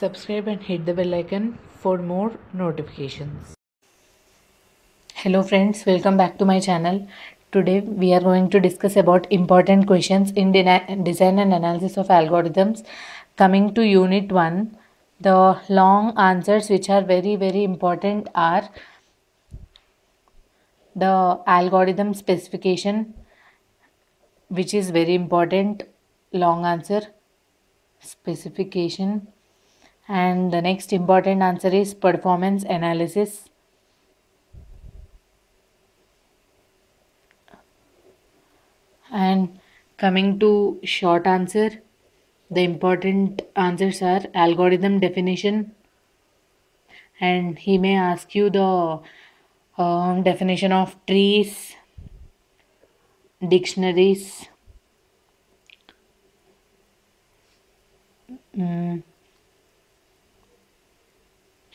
subscribe and hit the bell icon for more notifications. Hello friends, welcome back to my channel. Today we are going to discuss about important questions in design and analysis of algorithms. Coming to unit 1, the long answers which are very very important are the algorithm specification which is very important long answer specification and the next important answer is performance analysis and coming to short answer the important answers are algorithm definition and he may ask you the um, definition of trees dictionaries mm,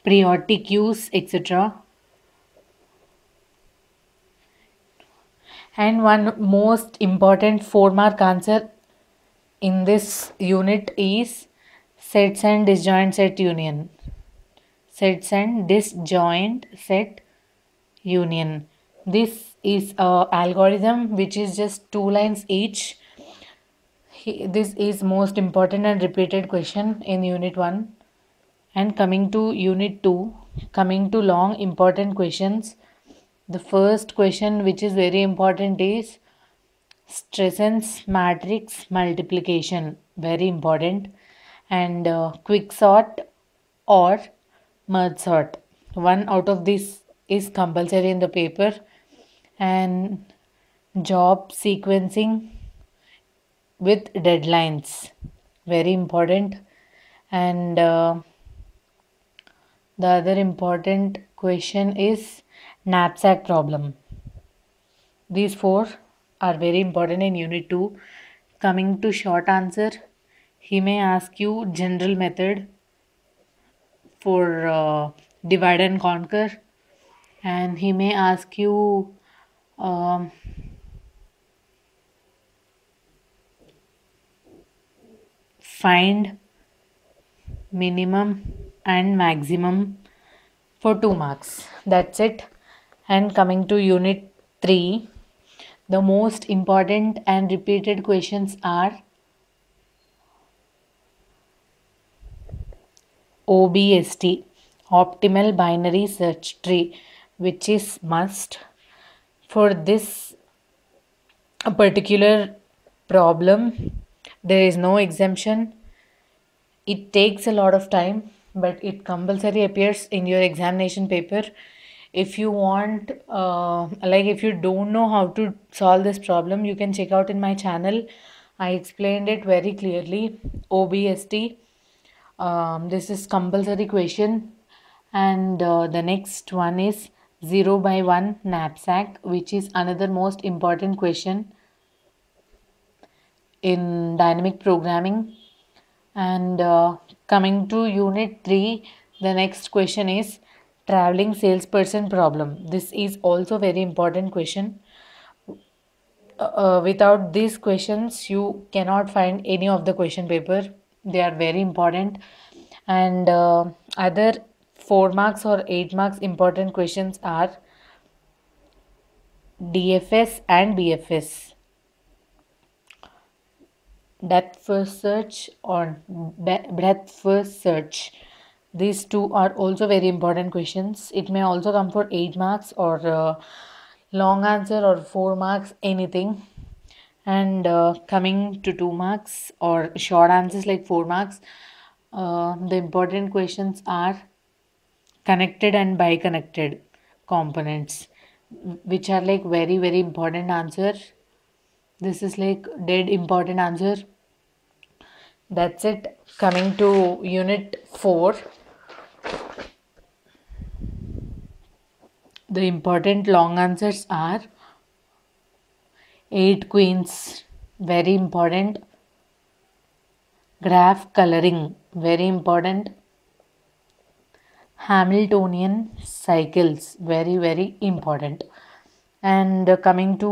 periodic use, etc. And one most important four mark answer in this unit is sets and disjoint set union. Sets and disjoint set union. This is a algorithm which is just two lines each. This is most important and repeated question in unit 1 and coming to unit 2 coming to long important questions the first question which is very important is stressens matrix multiplication very important and uh, quick sort or merge sort one out of this is compulsory in the paper and job sequencing with deadlines very important and uh, the other important question is knapsack problem these four are very important in unit 2 coming to short answer he may ask you general method for uh, divide and conquer and he may ask you um, find minimum and maximum for 2 marks. That's it. And coming to unit 3, the most important and repeated questions are OBST, Optimal Binary Search Tree, which is must for this particular problem. There is no exemption. It takes a lot of time but it compulsory appears in your examination paper if you want uh, like if you don't know how to solve this problem you can check out in my channel i explained it very clearly obst um, this is compulsory question and uh, the next one is 0 by 1 knapsack which is another most important question in dynamic programming and uh, Coming to unit 3, the next question is traveling salesperson problem. This is also very important question. Uh, uh, without these questions, you cannot find any of the question paper. They are very important. And uh, other 4 marks or 8 marks important questions are DFS and BFS depth first search or breadth first search these two are also very important questions it may also come for 8 marks or uh, long answer or 4 marks anything and uh, coming to 2 marks or short answers like 4 marks uh, the important questions are connected and biconnected components which are like very very important answer this is like dead important answer that's it coming to unit 4 the important long answers are 8 queens very important graph coloring very important hamiltonian cycles very very important and coming to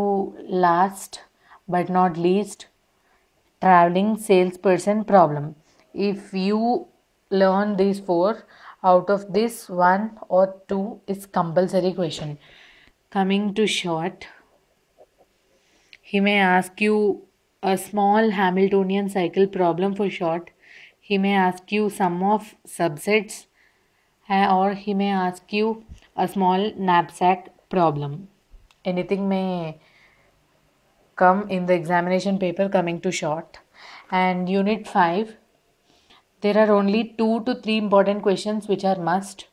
last but not least traveling salesperson problem if you learn these four out of this one or two is compulsory question coming to short he may ask you a small hamiltonian cycle problem for short he may ask you sum of subsets eh, or he may ask you a small knapsack problem anything may come in the examination paper coming to short and unit 5 there are only two to three important questions which are must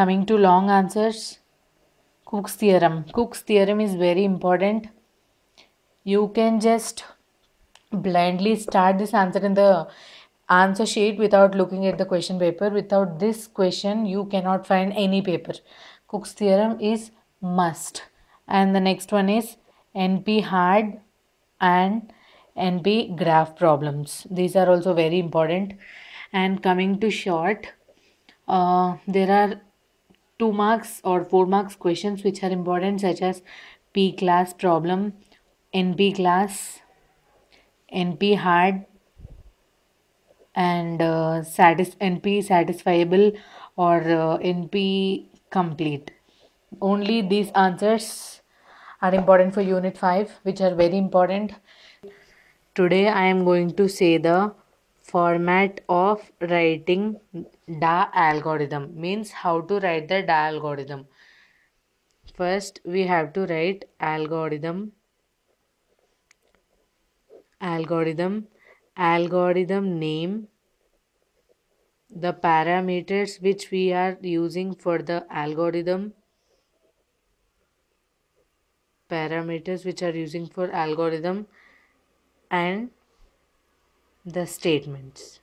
coming to long answers cook's theorem cook's theorem is very important you can just blindly start this answer in the answer sheet without looking at the question paper without this question you cannot find any paper cook's theorem is must and the next one is NP hard and NP graph problems. These are also very important. And coming to short, uh, there are two marks or four marks questions which are important such as P class problem, NP class, NP hard and uh, satis NP satisfiable or uh, NP complete. Only these answers are important for unit 5 which are very important today i am going to say the format of writing da algorithm means how to write the da algorithm first we have to write algorithm algorithm algorithm name the parameters which we are using for the algorithm parameters which are using for algorithm and the statements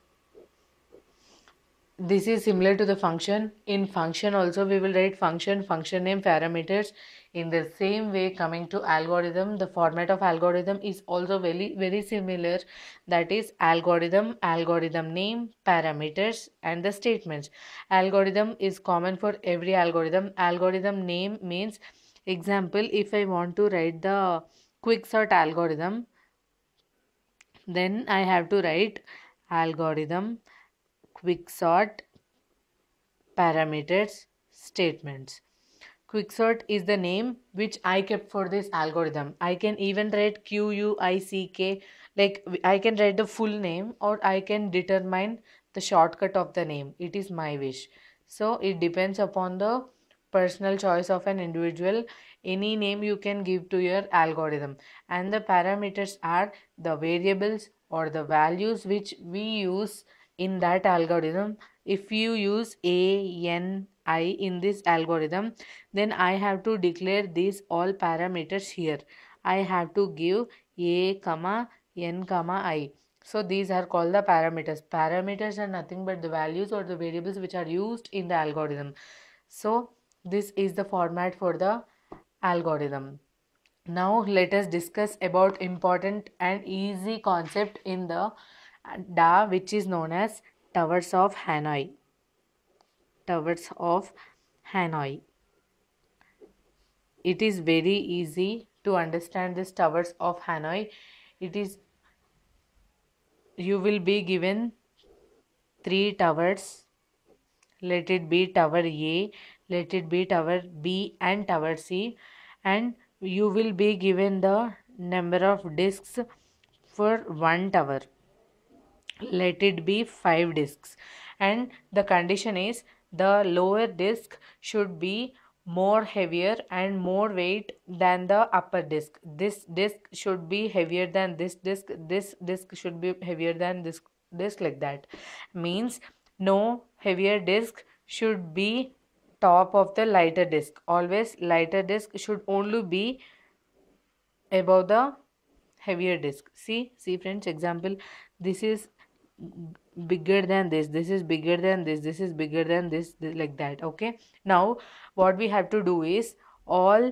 this is similar to the function in function also we will write function function name parameters in the same way coming to algorithm the format of algorithm is also very very similar that is algorithm algorithm name parameters and the statements algorithm is common for every algorithm algorithm name means Example, if I want to write the quicksort algorithm, then I have to write algorithm quicksort parameters statements. Quicksort is the name which I kept for this algorithm. I can even write Q U I C K like I can write the full name or I can determine the shortcut of the name. It is my wish. So it depends upon the personal choice of an individual any name you can give to your algorithm and the parameters are the variables or the values which we use in that algorithm if you use a n i in this algorithm then i have to declare these all parameters here i have to give a comma n comma i so these are called the parameters parameters are nothing but the values or the variables which are used in the algorithm so this is the format for the algorithm now let us discuss about important and easy concept in the da which is known as towers of hanoi towers of hanoi it is very easy to understand this towers of hanoi it is you will be given three towers let it be tower a let it be tower B and tower C and you will be given the number of discs for one tower let it be five discs and the condition is the lower disc should be more heavier and more weight than the upper disc this disc should be heavier than this disc this disc should be heavier than this disc like that means no heavier disc should be top of the lighter disc. Always lighter disc should only be above the heavier disc. See, see friends, example, this is bigger than this this is bigger than this this is bigger than this, this like that okay now what we have to do is all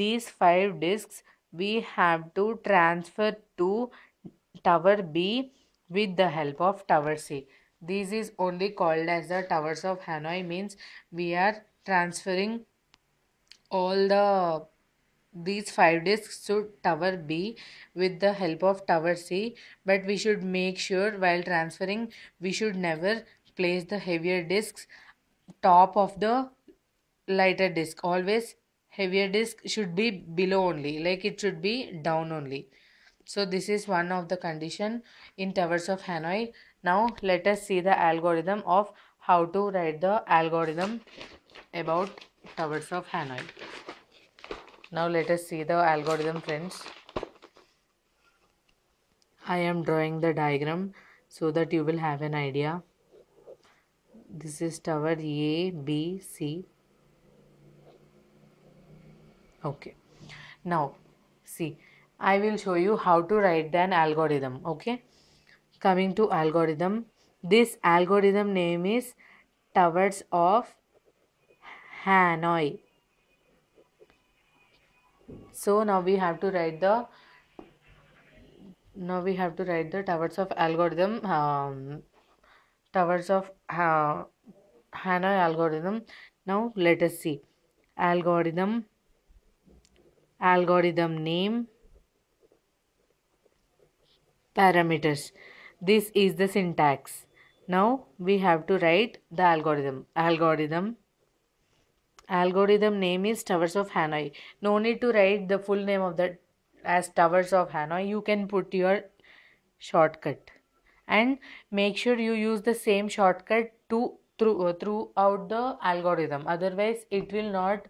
these five discs we have to transfer to tower b with the help of tower c this is only called as the Towers of Hanoi means we are transferring all the these five disks to tower B with the help of tower C but we should make sure while transferring we should never place the heavier disks top of the lighter disk always heavier disk should be below only like it should be down only so this is one of the condition in towers of Hanoi now let us see the algorithm of how to write the algorithm about Towers of Hanoi. Now let us see the algorithm friends. I am drawing the diagram so that you will have an idea. This is tower A, B, C. Okay. Now see I will show you how to write an algorithm. Okay coming to algorithm this algorithm name is towers of hanoi so now we have to write the now we have to write the towers of algorithm um, towers of uh, hanoi algorithm now let us see algorithm algorithm name parameters this is the syntax. Now we have to write the algorithm. Algorithm. Algorithm name is Towers of Hanoi. No need to write the full name of that as Towers of Hanoi. You can put your shortcut and make sure you use the same shortcut to through, uh, throughout the algorithm. Otherwise, it will not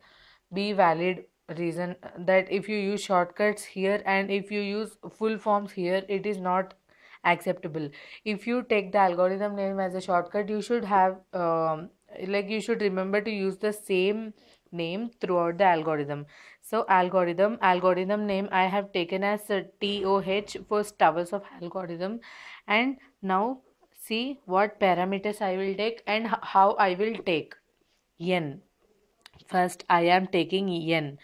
be valid reason uh, that if you use shortcuts here and if you use full forms here, it is not acceptable if you take the algorithm name as a shortcut you should have um, like you should remember to use the same name throughout the algorithm so algorithm algorithm name i have taken as toh uh, for towers of algorithm and now see what parameters i will take and how i will take n first i am taking n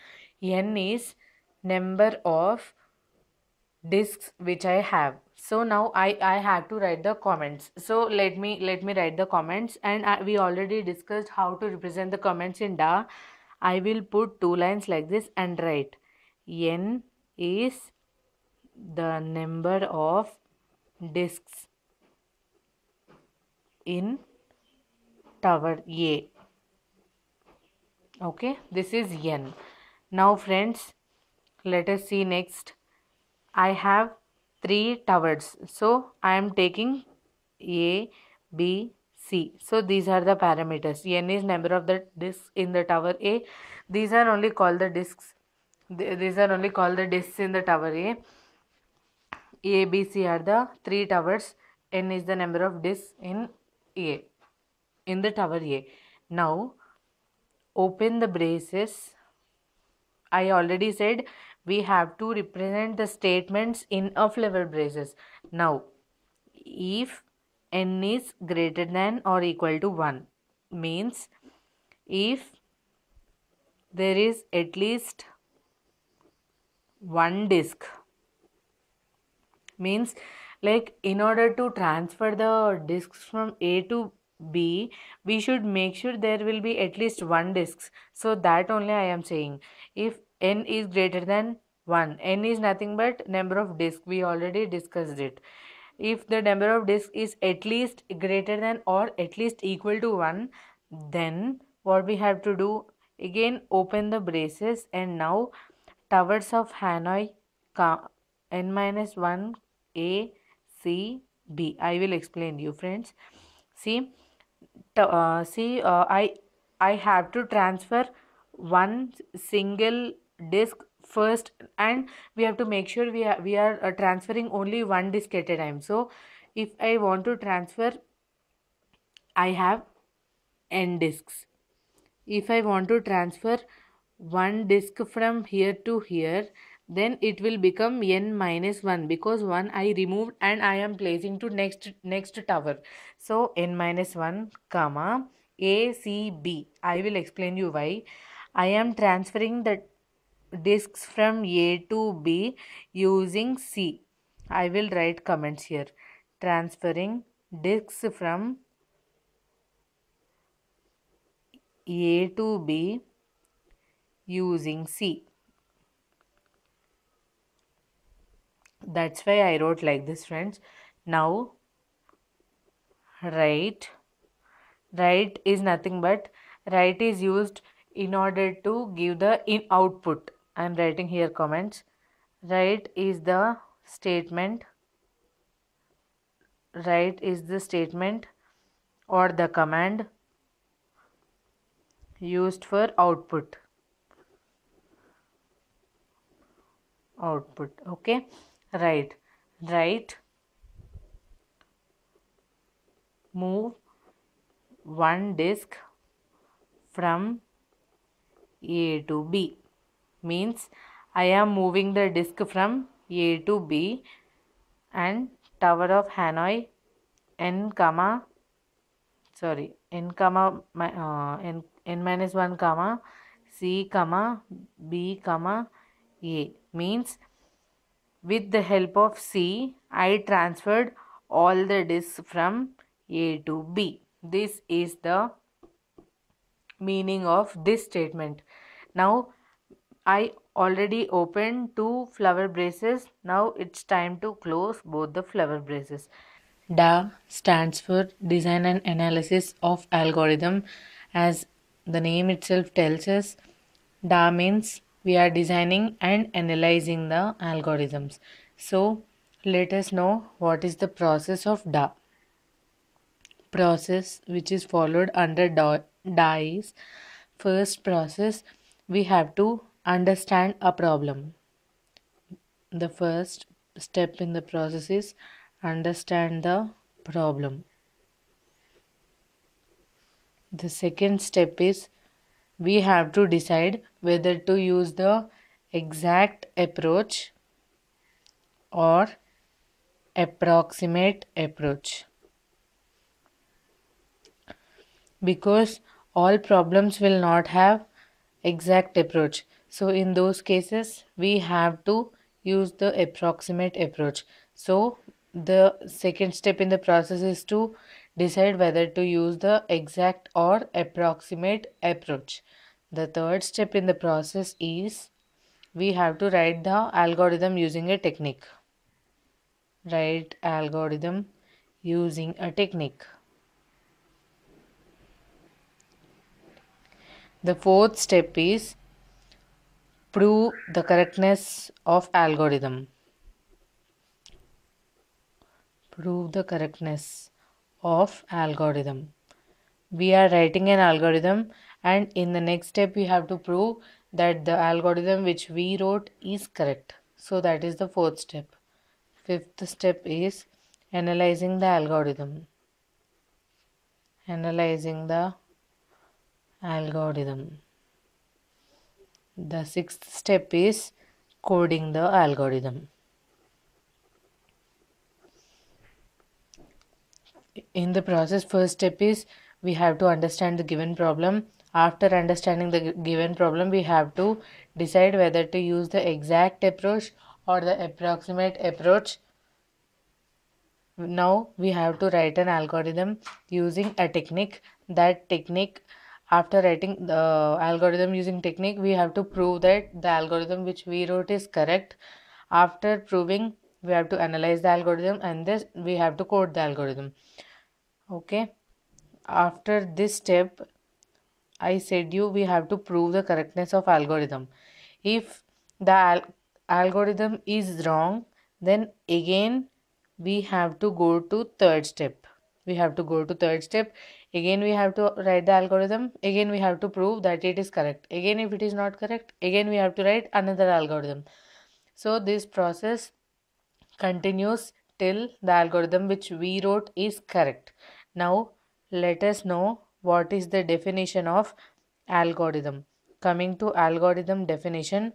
n is number of disks which i have so now i i had to write the comments so let me let me write the comments and I, we already discussed how to represent the comments in da i will put two lines like this and write n is the number of discs in tower a okay this is n now friends let us see next i have three towers. So I am taking A, B, C. So these are the parameters. N is number of the discs in the tower A. These are only called the discs. These are only called the discs in the tower A. A, B, C are the three towers. N is the number of discs in A. In the tower A. Now open the braces. I already said we have to represent the statements in level braces. Now, if n is greater than or equal to 1 means if there is at least one disk means like in order to transfer the disks from A to B we should make sure there will be at least one disks so that only I am saying if n is greater than 1 n is nothing but number of disks we already discussed it if the number of disks is at least greater than or at least equal to 1 then what we have to do again open the braces and now towers of hanoi n minus 1 a c b i will explain you friends see uh, see uh, i i have to transfer one single disk first and we have to make sure we are, we are uh, transferring only one disk at a time so if i want to transfer i have n disks if i want to transfer one disk from here to here then it will become n minus 1 because 1 i removed and i am placing to next next tower so n minus 1 comma a c b i will explain you why i am transferring the discs from A to B using C. I will write comments here. Transferring discs from A to B using C. That's why I wrote like this friends. Now write. Write is nothing but write is used in order to give the in output I am writing here comments. Write is the statement. Write is the statement or the command used for output. Output. Okay. Write. Write. Move one disk from A to B means I am moving the disk from A to B and Tower of Hanoi n comma sorry n comma uh, n n minus 1 comma c comma b comma a means with the help of c I transferred all the disks from a to b this is the meaning of this statement now I already opened two flower braces. Now it's time to close both the flower braces. DA stands for Design and Analysis of Algorithm. As the name itself tells us, DA means we are designing and analyzing the algorithms. So let us know what is the process of DA. Process which is followed under DA is first process we have to understand a problem the first step in the process is understand the problem the second step is we have to decide whether to use the exact approach or approximate approach because all problems will not have exact approach. So in those cases, we have to use the approximate approach. So the second step in the process is to decide whether to use the exact or approximate approach. The third step in the process is we have to write the algorithm using a technique. Write algorithm using a technique. The fourth step is prove the correctness of algorithm. Prove the correctness of algorithm. We are writing an algorithm and in the next step we have to prove that the algorithm which we wrote is correct. So that is the fourth step. Fifth step is analyzing the algorithm. Analyzing the algorithm. The sixth step is coding the algorithm. In the process, first step is we have to understand the given problem. After understanding the given problem, we have to decide whether to use the exact approach or the approximate approach. Now we have to write an algorithm using a technique. That technique after writing the algorithm using technique we have to prove that the algorithm which we wrote is correct after proving we have to analyze the algorithm and this we have to code the algorithm okay after this step i said you we have to prove the correctness of algorithm if the al algorithm is wrong then again we have to go to third step we have to go to third step again we have to write the algorithm again we have to prove that it is correct again if it is not correct again we have to write another algorithm so this process continues till the algorithm which we wrote is correct now let us know what is the definition of algorithm coming to algorithm definition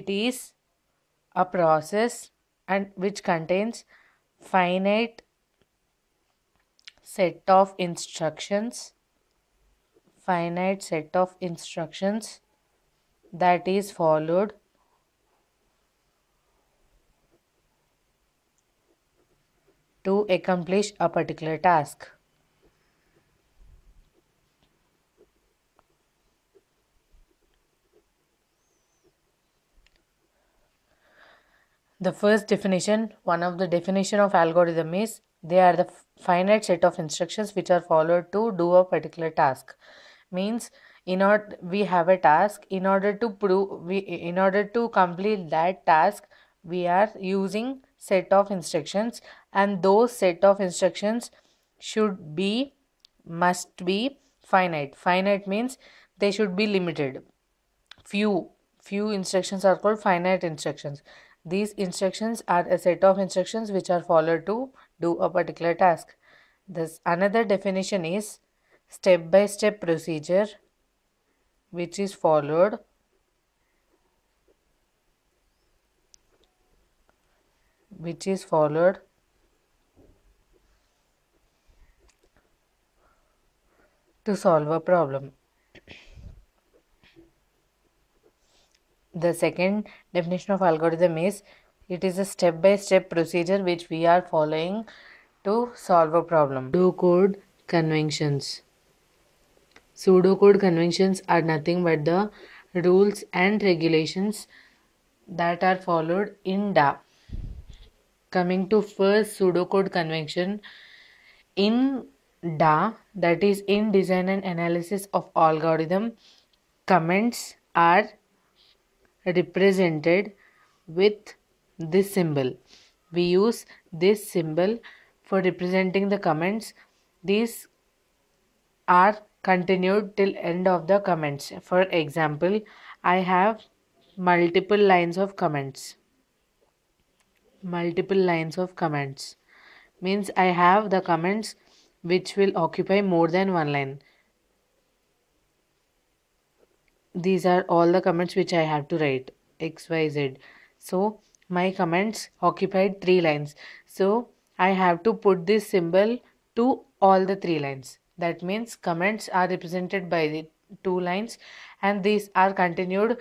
it is a process and which contains finite set of instructions finite set of instructions that is followed to accomplish a particular task. The first definition, one of the definition of algorithm is they are the finite set of instructions which are followed to do a particular task means in order we have a task in order to prove we in order to complete that task we are using set of instructions and those set of instructions should be must be finite finite means they should be limited few few instructions are called finite instructions these instructions are a set of instructions which are followed to do a particular task. Thus, another definition is step by step procedure which is followed which is followed to solve a problem. The second definition of algorithm is it is a step-by-step procedure which we are following to solve a problem. code conventions. Pseudo code conventions are nothing but the rules and regulations that are followed in DA. Coming to first pseudo code convention in DA that is in design and analysis of algorithm comments are represented with this symbol we use this symbol for representing the comments these are continued till end of the comments for example i have multiple lines of comments multiple lines of comments means i have the comments which will occupy more than one line these are all the comments which i have to write xyz so my comments occupied three lines so I have to put this symbol to all the three lines that means comments are represented by the two lines and these are continued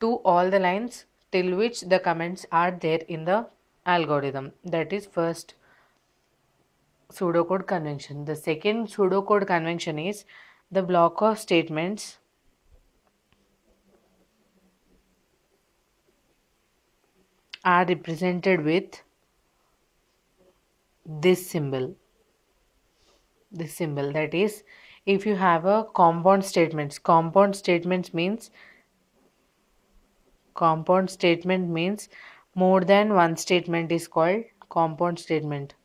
to all the lines till which the comments are there in the algorithm that is first pseudocode convention the second pseudocode convention is the block of statements are represented with this symbol this symbol that is if you have a compound statements compound statements means compound statement means more than one statement is called compound statement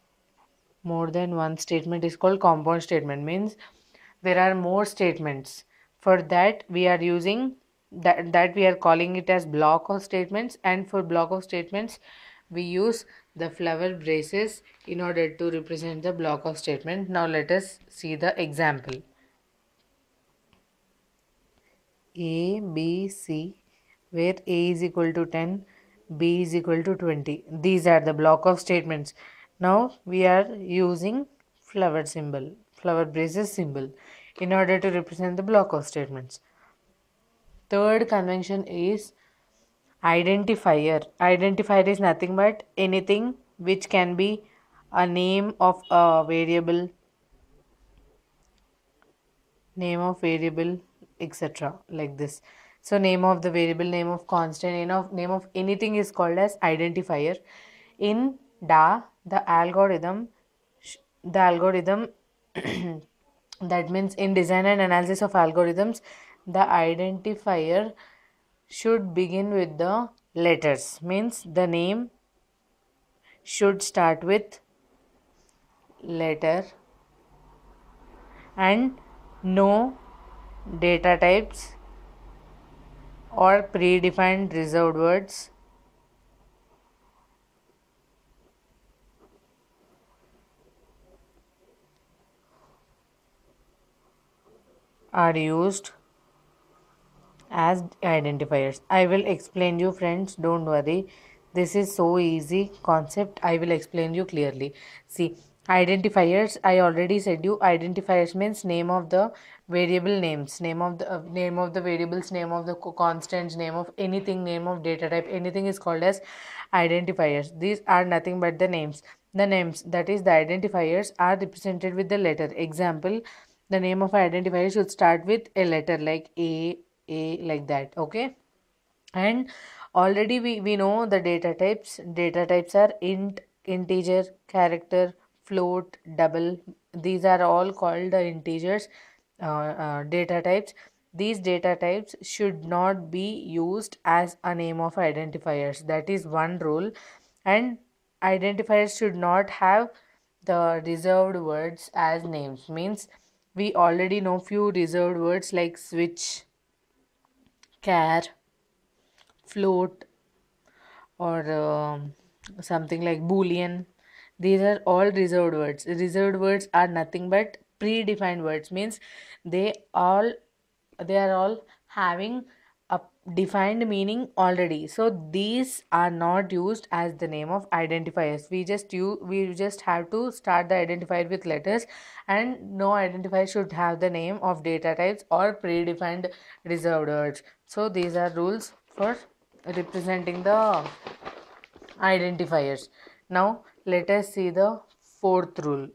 more than one statement is called compound statement means there are more statements for that we are using that, that we are calling it as block of statements and for block of statements we use the flower braces in order to represent the block of statement. Now let us see the example. A, B, C where A is equal to 10, B is equal to 20. These are the block of statements. Now we are using flower symbol, flower braces symbol in order to represent the block of statements third convention is identifier identifier is nothing but anything which can be a name of a variable name of variable etc like this so name of the variable name of constant name of name of anything is called as identifier in da the algorithm the algorithm that means in design and analysis of algorithms the identifier should begin with the letters means the name should start with letter and no data types or predefined reserved words are used as identifiers. I will explain you friends, don't worry. This is so easy concept. I will explain you clearly. See, identifiers, I already said you identifiers means name of the variable names, name of the uh, name of the variables, name of the constants, name of anything, name of data type, anything is called as identifiers. These are nothing but the names. The names, that is the identifiers are represented with the letter. Example, the name of identifier should start with a letter like A a like that okay and already we, we know the data types data types are int integer character float double these are all called the integers uh, uh, data types these data types should not be used as a name of identifiers that is one rule and identifiers should not have the reserved words as names means we already know few reserved words like switch care float or uh, something like boolean these are all reserved words reserved words are nothing but predefined words means they all they are all having defined meaning already so these are not used as the name of identifiers we just you we just have to start the identifier with letters and no identifier should have the name of data types or predefined reserved words so these are rules for representing the identifiers now let us see the fourth rule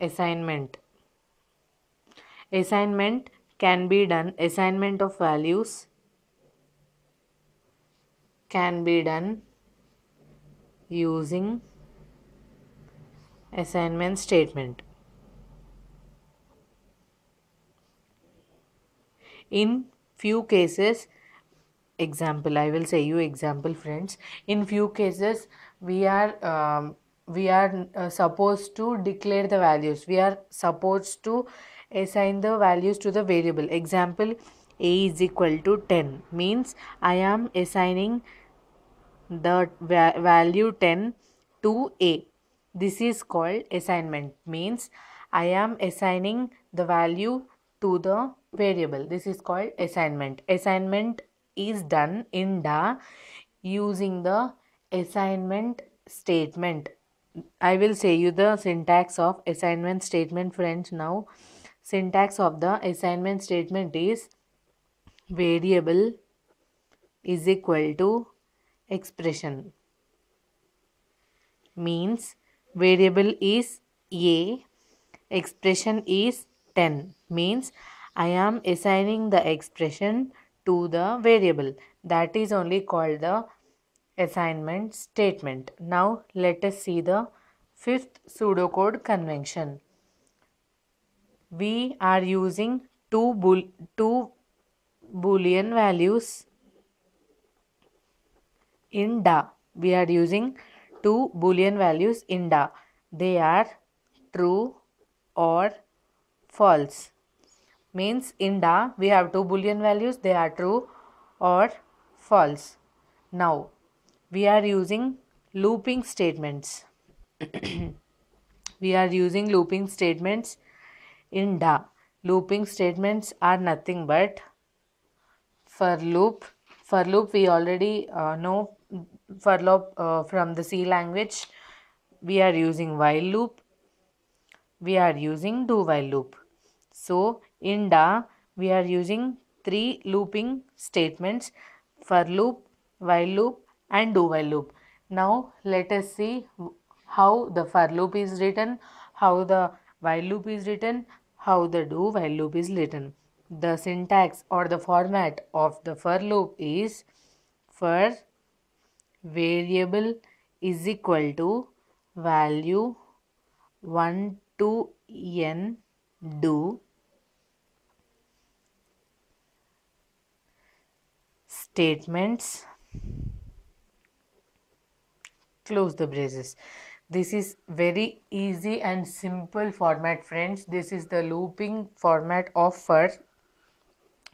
assignment assignment can be done assignment of values can be done using assignment statement in few cases example i will say you example friends in few cases we are um, we are uh, supposed to declare the values we are supposed to assign the values to the variable example a is equal to 10 means I am assigning the va value 10 to a this is called assignment means I am assigning the value to the variable this is called assignment assignment is done in the using the assignment statement I will say you the syntax of assignment statement friends now syntax of the assignment statement is variable is equal to expression means variable is a expression is 10 means I am assigning the expression to the variable that is only called the assignment statement. Now let us see the fifth pseudocode convention we are using two, bool two boolean values in da. We are using two boolean values in da. They are true or false. Means in da we have two boolean values. They are true or false. Now we are using looping statements. we are using looping statements in da looping statements are nothing but for loop for loop we already uh, know for loop uh, from the c language we are using while loop we are using do while loop so in da we are using three looping statements for loop while loop and do while loop now let us see how the for loop is written how the while loop is written how the do while loop is written. The syntax or the format of the for loop is for variable is equal to value 1 to n do statements close the braces this is very easy and simple format friends this is the looping format of for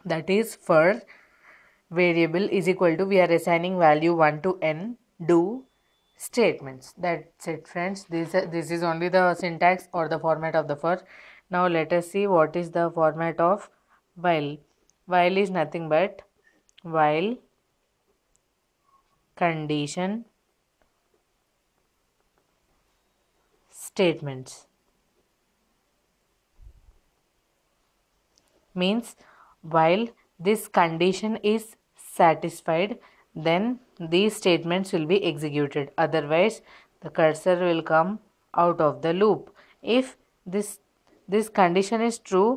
that is for variable is equal to we are assigning value 1 to n do statements that's it friends this this is only the syntax or the format of the for now let us see what is the format of while while is nothing but while condition statements means while this condition is satisfied then these statements will be executed otherwise the cursor will come out of the loop if this this condition is true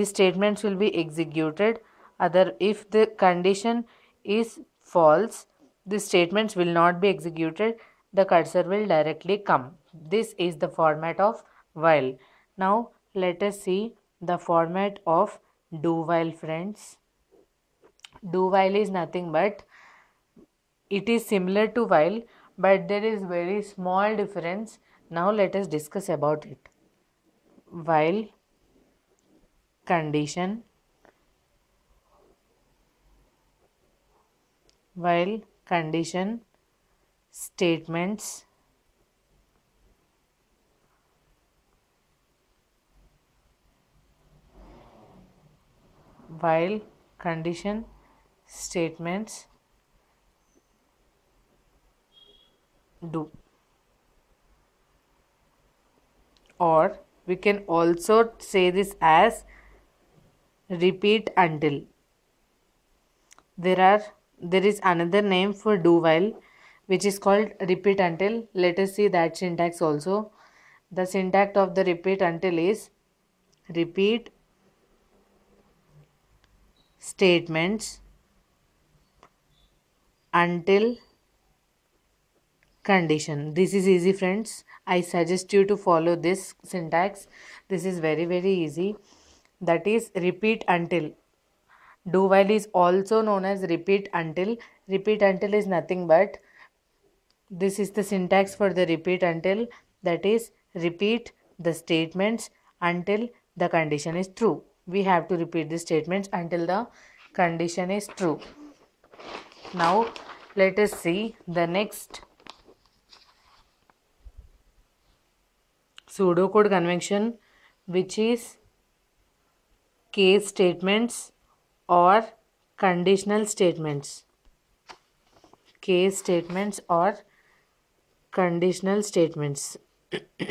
these statements will be executed other if the condition is false the statements will not be executed the cursor will directly come this is the format of while now let us see the format of do while friends do while is nothing but it is similar to while but there is very small difference now let us discuss about it while condition while condition statements while condition statements do or we can also say this as repeat until there are there is another name for do while which is called repeat until let us see that syntax also the syntax of the repeat until is repeat statements until condition this is easy friends i suggest you to follow this syntax this is very very easy that is repeat until do while is also known as repeat until repeat until is nothing but this is the syntax for the repeat until that is repeat the statements until the condition is true we have to repeat the statements until the condition is true now let us see the next pseudocode convention which is case statements or conditional statements case statements or conditional statements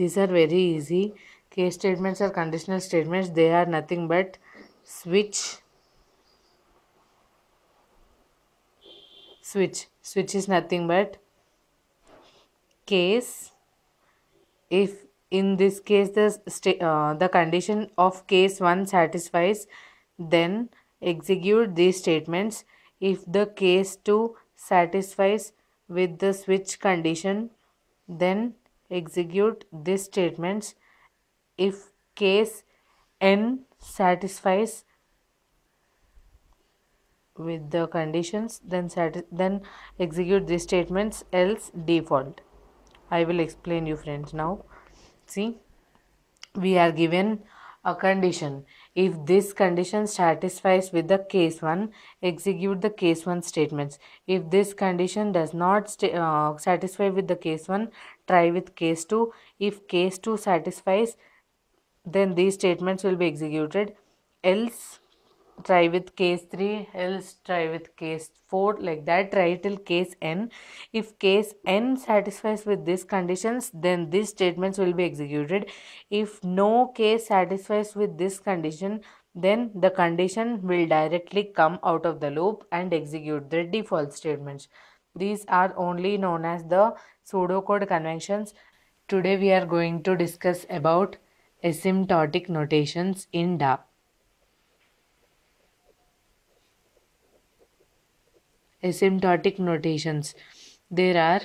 these are very easy Case statements or conditional statements. They are nothing but switch. Switch. Switch is nothing but case. If in this case the, uh, the condition of case 1 satisfies, then execute these statements. If the case 2 satisfies with the switch condition, then execute these statements if case n satisfies with the conditions then then execute these statements else default i will explain you friends now see we are given a condition if this condition satisfies with the case 1 execute the case 1 statements if this condition does not uh, satisfy with the case 1 try with case 2 if case 2 satisfies then these statements will be executed else try with case 3 else try with case 4 like that try till case n if case n satisfies with these conditions then these statements will be executed if no case satisfies with this condition then the condition will directly come out of the loop and execute the default statements these are only known as the pseudocode conventions today we are going to discuss about asymptotic notations in da. Asymptotic notations. There are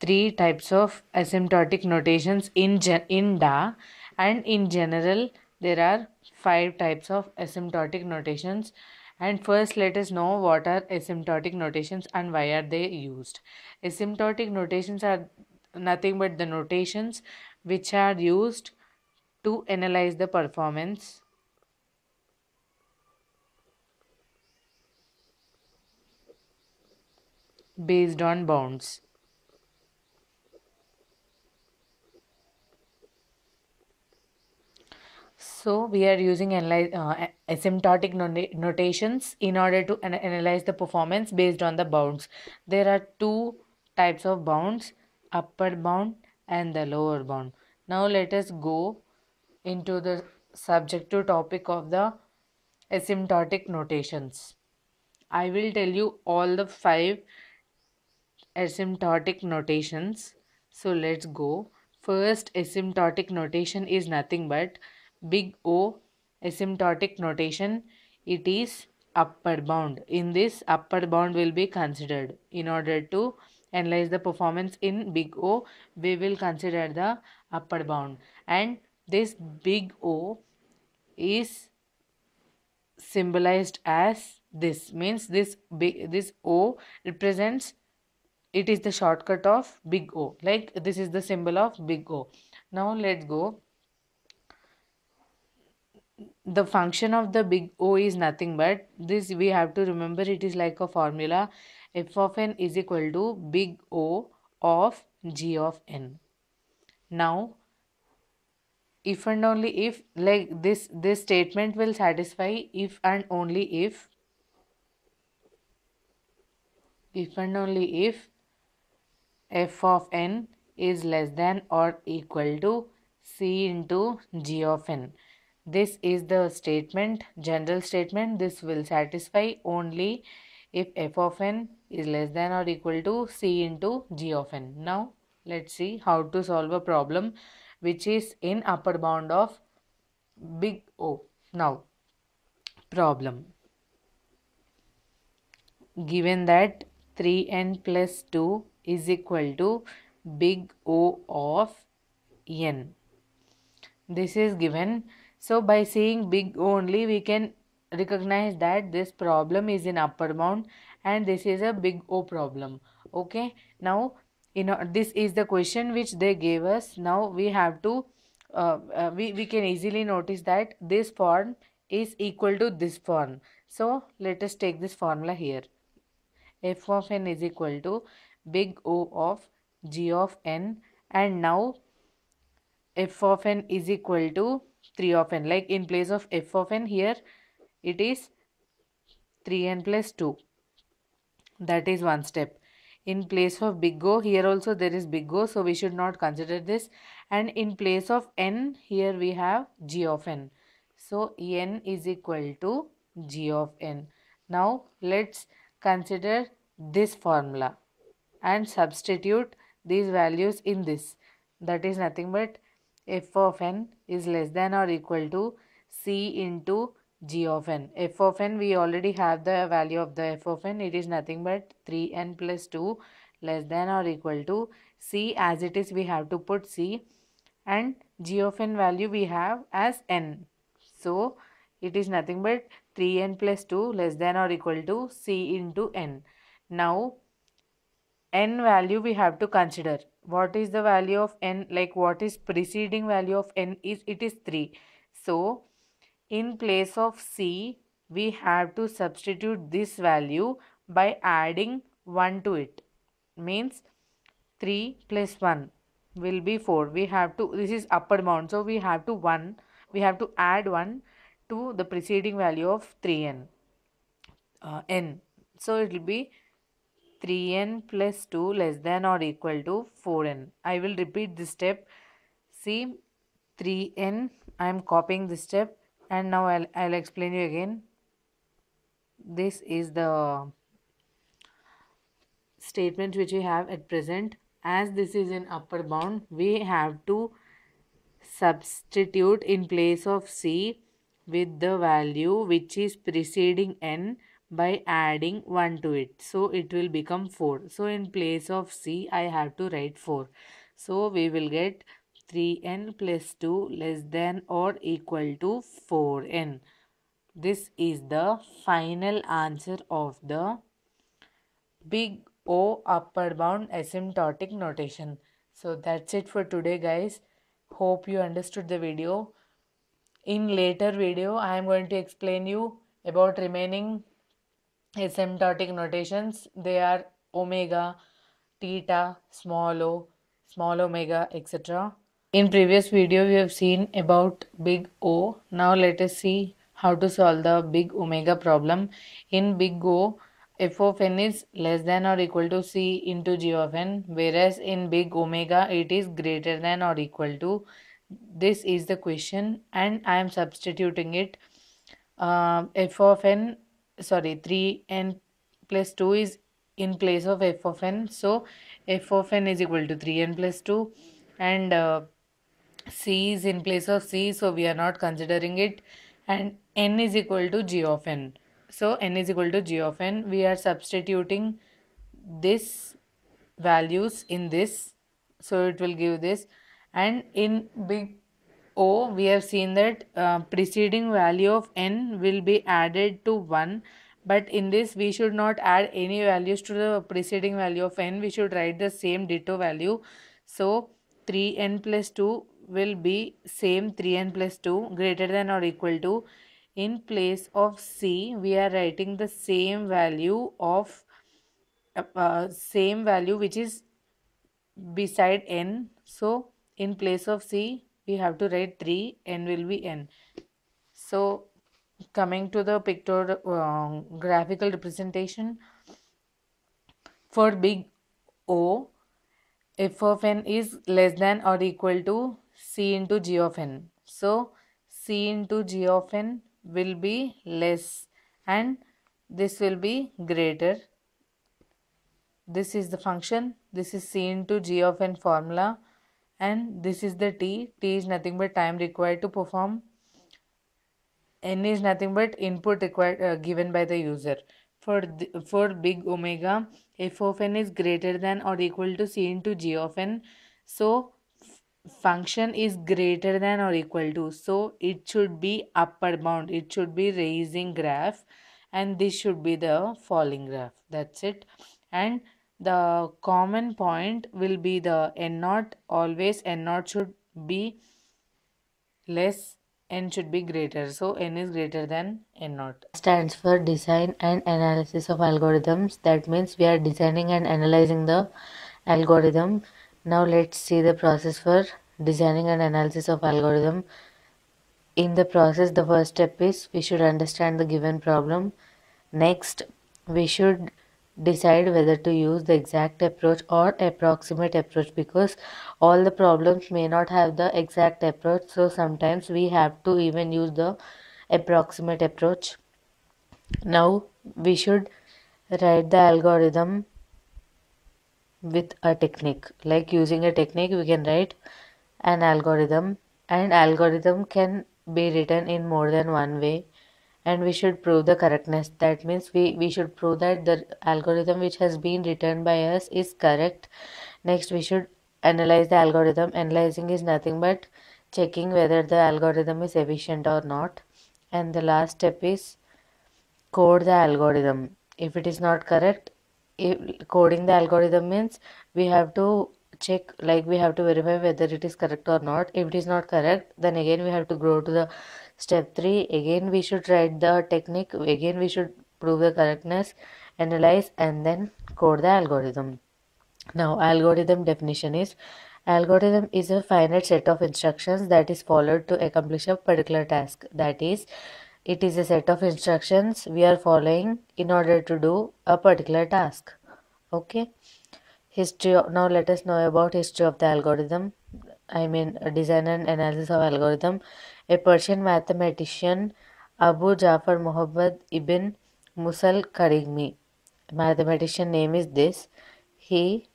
three types of asymptotic notations in, in DA and in general there are five types of asymptotic notations and first let us know what are asymptotic notations and why are they used asymptotic notations are nothing but the notations which are used to analyze the performance. based on bounds. So we are using uh, asymptotic notations in order to an analyze the performance based on the bounds. There are two types of bounds, upper bound and the lower bound. Now let us go into the subjective topic of the asymptotic notations. I will tell you all the five asymptotic notations. So let's go. First asymptotic notation is nothing but big O asymptotic notation. It is upper bound. In this upper bound will be considered in order to analyze the performance in big O, we will consider the upper bound. And this big O is symbolized as this means this big this O represents it is the shortcut of big O like this is the symbol of big O. Now let's go the function of the big O is nothing but this we have to remember it is like a formula f of n is equal to big O of g of n. Now, if and only if like this this statement will satisfy if and only if if and only if f of n is less than or equal to c into g of n this is the statement general statement this will satisfy only if f of n is less than or equal to c into g of n. Now let's see how to solve a problem which is in upper bound of big O. Now problem given that 3n plus 2 is equal to big O of n. This is given. So by seeing big O only we can recognize that this problem is in upper bound and this is a big O problem okay now you know this is the question which they gave us now we have to uh, uh, we, we can easily notice that this form is equal to this form so let us take this formula here f of n is equal to big O of g of n and now f of n is equal to 3 of n like in place of f of n here it is 3n plus 2 that is one step in place of big O here also there is big O so we should not consider this and in place of n here we have g of n so n is equal to g of n now let's consider this formula and substitute these values in this that is nothing but f of n is less than or equal to c into g of n. f of n we already have the value of the f of n. It is nothing but 3n plus 2 less than or equal to c as it is we have to put c and g of n value we have as n. So it is nothing but 3n plus 2 less than or equal to c into n. Now n value we have to consider. What is the value of n like what is preceding value of n is it is 3. So in place of C, we have to substitute this value by adding 1 to it. Means 3 plus 1 will be 4. We have to, this is upper bound. So we have to 1, we have to add 1 to the preceding value of 3n. Uh, n. So it will be 3n plus 2 less than or equal to 4n. I will repeat this step. See 3n. I am copying this step and now I'll, I'll explain you again this is the statement which we have at present as this is in upper bound we have to substitute in place of c with the value which is preceding n by adding 1 to it so it will become 4 so in place of c i have to write 4 so we will get 3n plus 2 less than or equal to 4n. This is the final answer of the big O upper bound asymptotic notation. So that's it for today guys. Hope you understood the video. In later video I am going to explain you about remaining asymptotic notations. They are omega, theta, small o, small omega etc. In previous video we have seen about big O. Now let us see how to solve the big omega problem. In big O, f of n is less than or equal to c into g of n whereas in big omega it is greater than or equal to. This is the question and I am substituting it uh, f of n sorry 3n plus 2 is in place of f of n. So f of n is equal to 3n plus 2 and uh, c is in place of c so we are not considering it and n is equal to g of n so n is equal to g of n we are substituting this values in this so it will give this and in big o we have seen that uh, preceding value of n will be added to 1 but in this we should not add any values to the preceding value of n we should write the same ditto value so 3n plus 2 will be same 3n plus 2 greater than or equal to in place of c we are writing the same value of uh, uh, same value which is beside n so in place of c we have to write 3 n will be n so coming to the pictorial uh, um, graphical representation for big o f of n is less than or equal to c into g of n. So, c into g of n will be less and this will be greater. This is the function. This is c into g of n formula and this is the t. t is nothing but time required to perform. n is nothing but input required uh, given by the user. For, the, for big omega, f of n is greater than or equal to c into g of n. So, function is greater than or equal to so it should be upper bound it should be raising graph and this should be the falling graph that's it and the common point will be the n naught always n naught should be less n should be greater so n is greater than n naught stands for design and analysis of algorithms that means we are designing and analyzing the algorithm now let's see the process for designing and analysis of algorithm. In the process, the first step is we should understand the given problem. Next, we should decide whether to use the exact approach or approximate approach because all the problems may not have the exact approach so sometimes we have to even use the approximate approach now we should write the algorithm with a technique like using a technique we can write an algorithm and algorithm can be written in more than one way and we should prove the correctness that means we we should prove that the algorithm which has been written by us is correct next we should analyze the algorithm analyzing is nothing but checking whether the algorithm is efficient or not and the last step is code the algorithm if it is not correct if coding the algorithm means we have to check like we have to verify whether it is correct or not if it is not correct then again we have to go to the step 3 again we should write the technique again we should prove the correctness analyze and then code the algorithm now algorithm definition is algorithm is a finite set of instructions that is followed to accomplish a particular task that is it is a set of instructions we are following in order to do a particular task. Okay. History. Now let us know about history of the algorithm. I mean design and analysis of algorithm. A Persian mathematician Abu Jafar Muhammad ibn Musal Karigmi. Mathematician name is this. He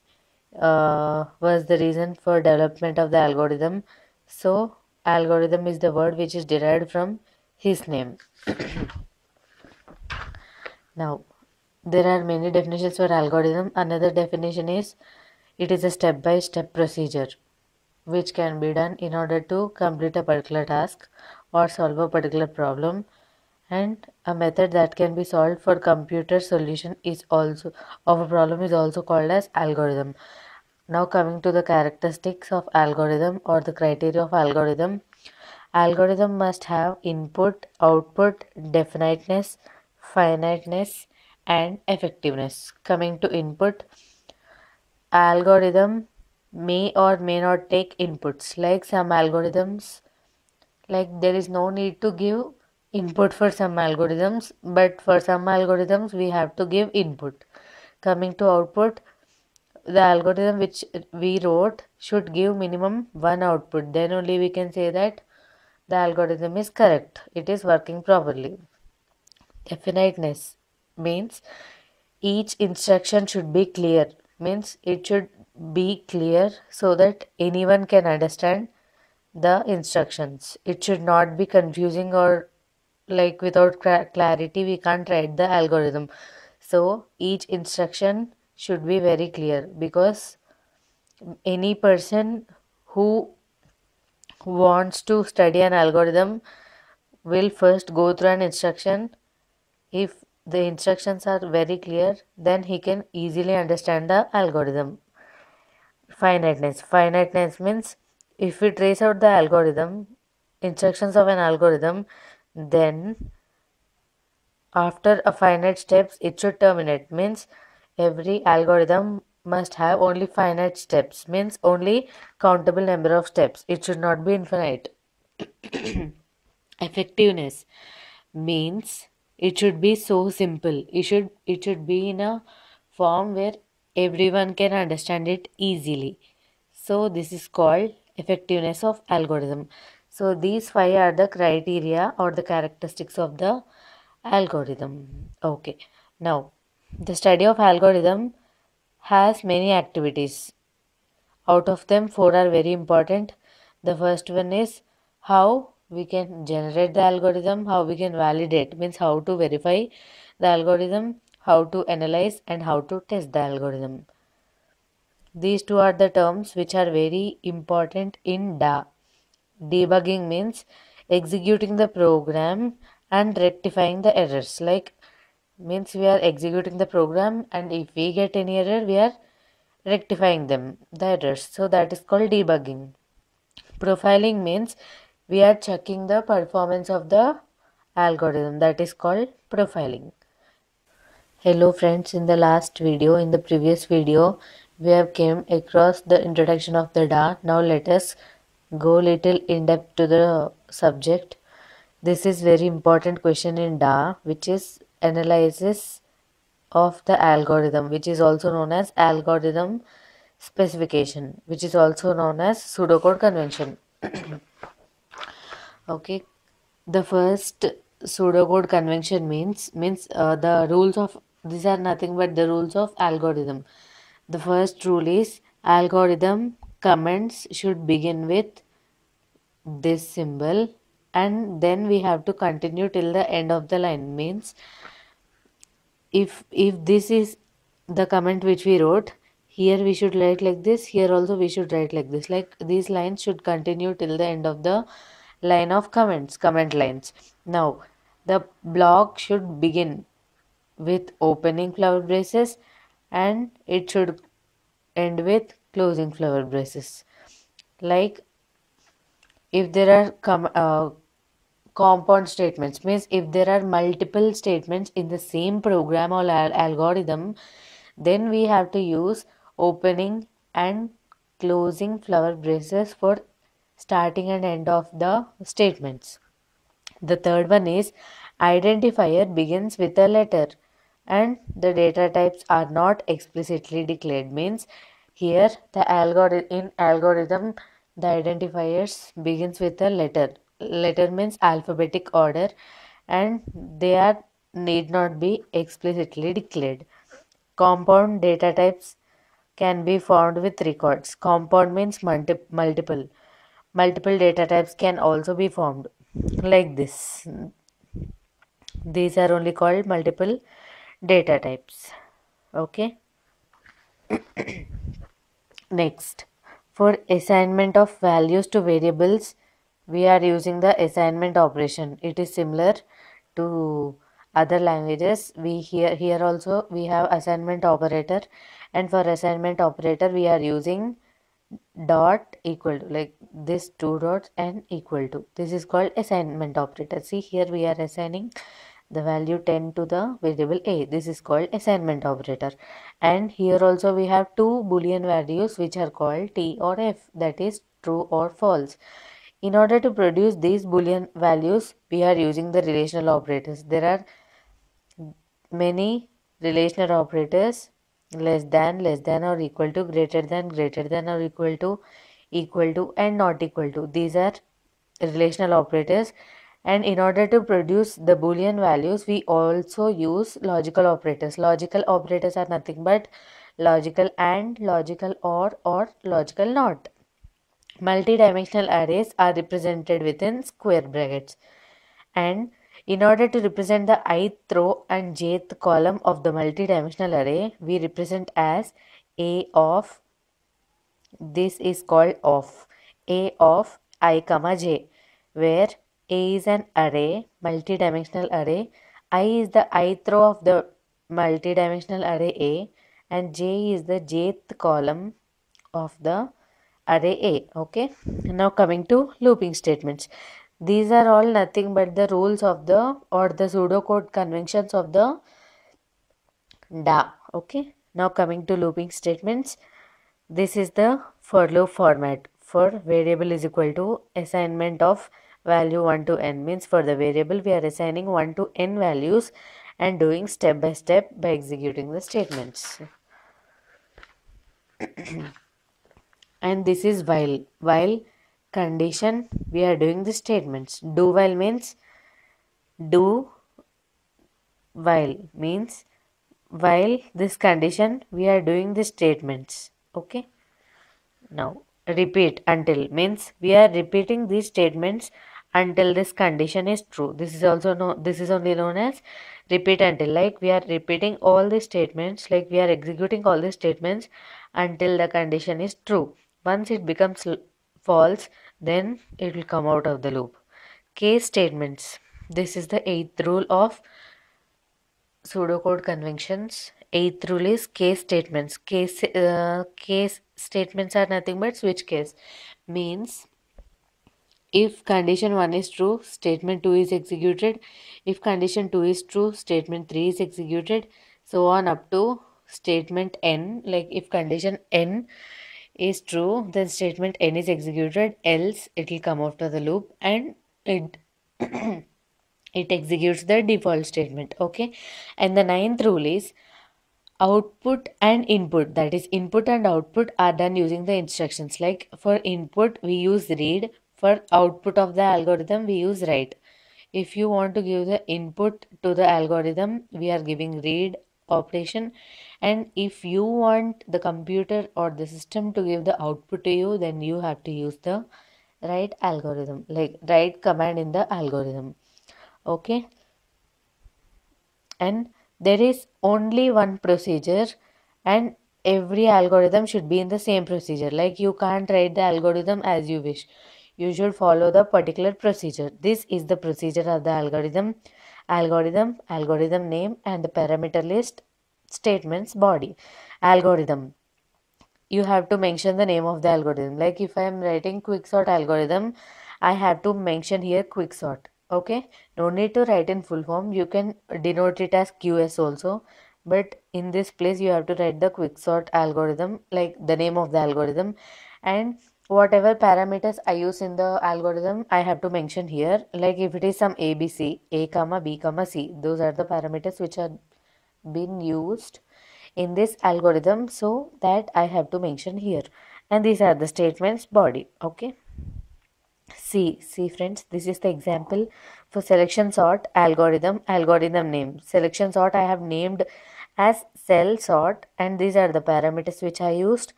uh, was the reason for development of the algorithm. So algorithm is the word which is derived from his name. now, there are many definitions for algorithm. Another definition is it is a step by step procedure which can be done in order to complete a particular task or solve a particular problem and a method that can be solved for computer solution is also of a problem is also called as algorithm now coming to the characteristics of algorithm or the criteria of algorithm Algorithm must have input, output, definiteness, finiteness and effectiveness. Coming to input, algorithm may or may not take inputs like some algorithms like there is no need to give input for some algorithms but for some algorithms we have to give input coming to output the algorithm which we wrote should give minimum one output then only we can say that the algorithm is correct. It is working properly. Finiteness means each instruction should be clear. Means it should be clear so that anyone can understand the instructions. It should not be confusing or like without clarity we can't write the algorithm. So each instruction should be very clear because any person who wants to study an algorithm will first go through an instruction. If the instructions are very clear, then he can easily understand the algorithm. Finiteness. Finiteness means if we trace out the algorithm, instructions of an algorithm, then after a finite steps, it should terminate. Means every algorithm must have only finite steps, means only countable number of steps. It should not be infinite. Effectiveness means it should be so simple. It should it should be in a form where everyone can understand it easily. So this is called effectiveness of algorithm. So these five are the criteria or the characteristics of the algorithm. Okay. Now the study of algorithm has many activities. Out of them, four are very important. The first one is how we can generate the algorithm, how we can validate, means how to verify the algorithm, how to analyze and how to test the algorithm. These two are the terms which are very important in DA. Debugging means executing the program and rectifying the errors like means we are executing the program and if we get any error we are rectifying them the errors so that is called debugging profiling means we are checking the performance of the algorithm that is called profiling hello friends in the last video in the previous video we have came across the introduction of the da now let us go little in depth to the subject this is very important question in da which is analysis of the algorithm which is also known as algorithm specification which is also known as pseudocode convention okay the first pseudocode convention means means uh, the rules of these are nothing but the rules of algorithm the first rule is algorithm comments should begin with this symbol and then we have to continue till the end of the line means if if this is the comment which we wrote here we should write like this here also we should write like this like these lines should continue till the end of the line of comments comment lines now the block should begin with opening flower braces and it should end with closing flower braces like if there are com uh, compound statements means if there are multiple statements in the same program or al algorithm then we have to use opening and closing flower braces for starting and end of the statements the third one is identifier begins with a letter and the data types are not explicitly declared means here the algorithm in algorithm the identifiers begins with a letter Letterman's alphabetic order and they are need not be explicitly declared. Compound data types can be formed with records. Compound means multi multiple. Multiple data types can also be formed like this. These are only called multiple data types. Okay. Next, for assignment of values to variables, we are using the assignment operation it is similar to other languages we here here also we have assignment operator and for assignment operator we are using dot equal to like this two dots and equal to this is called assignment operator see here we are assigning the value 10 to the variable a this is called assignment operator and here also we have two boolean values which are called t or f that is true or false in order to produce these boolean values, we are using the relational operators. There are many relational operators less than, less than or equal to, greater than, greater than or equal to, equal to and not equal to. These are relational operators and in order to produce the boolean values we also use logical operators logical operators are nothing but logical and logical or or logical not multidimensional arrays are represented within square brackets. And in order to represent the ith row and jth column of the multidimensional array, we represent as A of, this is called of, A of i comma j, where A is an array, multidimensional array, i is the ith row of the multidimensional array A, and j is the jth column of the array A. Okay. Now coming to looping statements. These are all nothing but the rules of the or the pseudocode conventions of the DA. Okay. Now coming to looping statements. This is the for loop format for variable is equal to assignment of value 1 to n means for the variable we are assigning 1 to n values and doing step by step by executing the statements. and this is while while condition we are doing the statements do while means do while means while this condition we are doing the statements okay now repeat until means we are repeating these statements until this condition is true this is also no this is only known as repeat until like we are repeating all the statements like we are executing all the statements until the condition is true once it becomes false, then it will come out of the loop. Case statements. This is the eighth rule of pseudocode conventions. Eighth rule is case statements. Case, uh, case statements are nothing but switch case. Means if condition 1 is true, statement 2 is executed. If condition 2 is true, statement 3 is executed. So on up to statement n. Like if condition n is true, then statement n is executed, else it will come after the loop and it it executes the default statement. Okay. And the ninth rule is output and input that is input and output are done using the instructions like for input we use read for output of the algorithm we use write if you want to give the input to the algorithm we are giving read operation and if you want the computer or the system to give the output to you then you have to use the right algorithm like right command in the algorithm okay and there is only one procedure and every algorithm should be in the same procedure like you can't write the algorithm as you wish you should follow the particular procedure this is the procedure of the algorithm algorithm, algorithm name and the parameter list, statements, body. Algorithm. You have to mention the name of the algorithm. Like if I am writing quicksort algorithm, I have to mention here quicksort. Okay. No need to write in full form. You can denote it as QS also. But in this place, you have to write the quicksort algorithm, like the name of the algorithm and whatever parameters I use in the algorithm, I have to mention here. Like if it is some ABC, A comma B comma C, those are the parameters which are been used in this algorithm. So that I have to mention here. And these are the statements body. Okay. See, see friends, this is the example for selection sort algorithm, algorithm name. Selection sort I have named as cell sort and these are the parameters which I used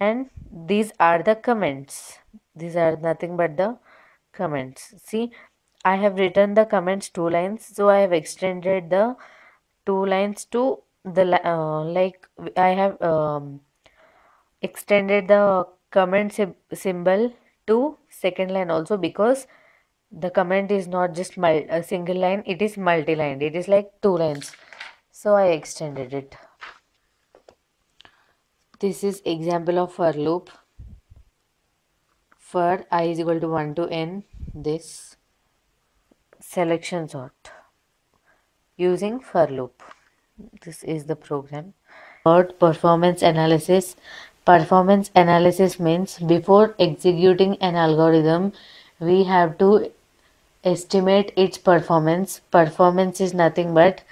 and these are the comments these are nothing but the comments see I have written the comments two lines so I have extended the two lines to the uh, like I have um, extended the comment symbol to second line also because the comment is not just a single line it is multi-lined it is like two lines so I extended it this is example of for loop. For i is equal to 1 to n, this selection sort using for loop. This is the program. Third, performance analysis. Performance analysis means before executing an algorithm, we have to estimate its performance. Performance is nothing but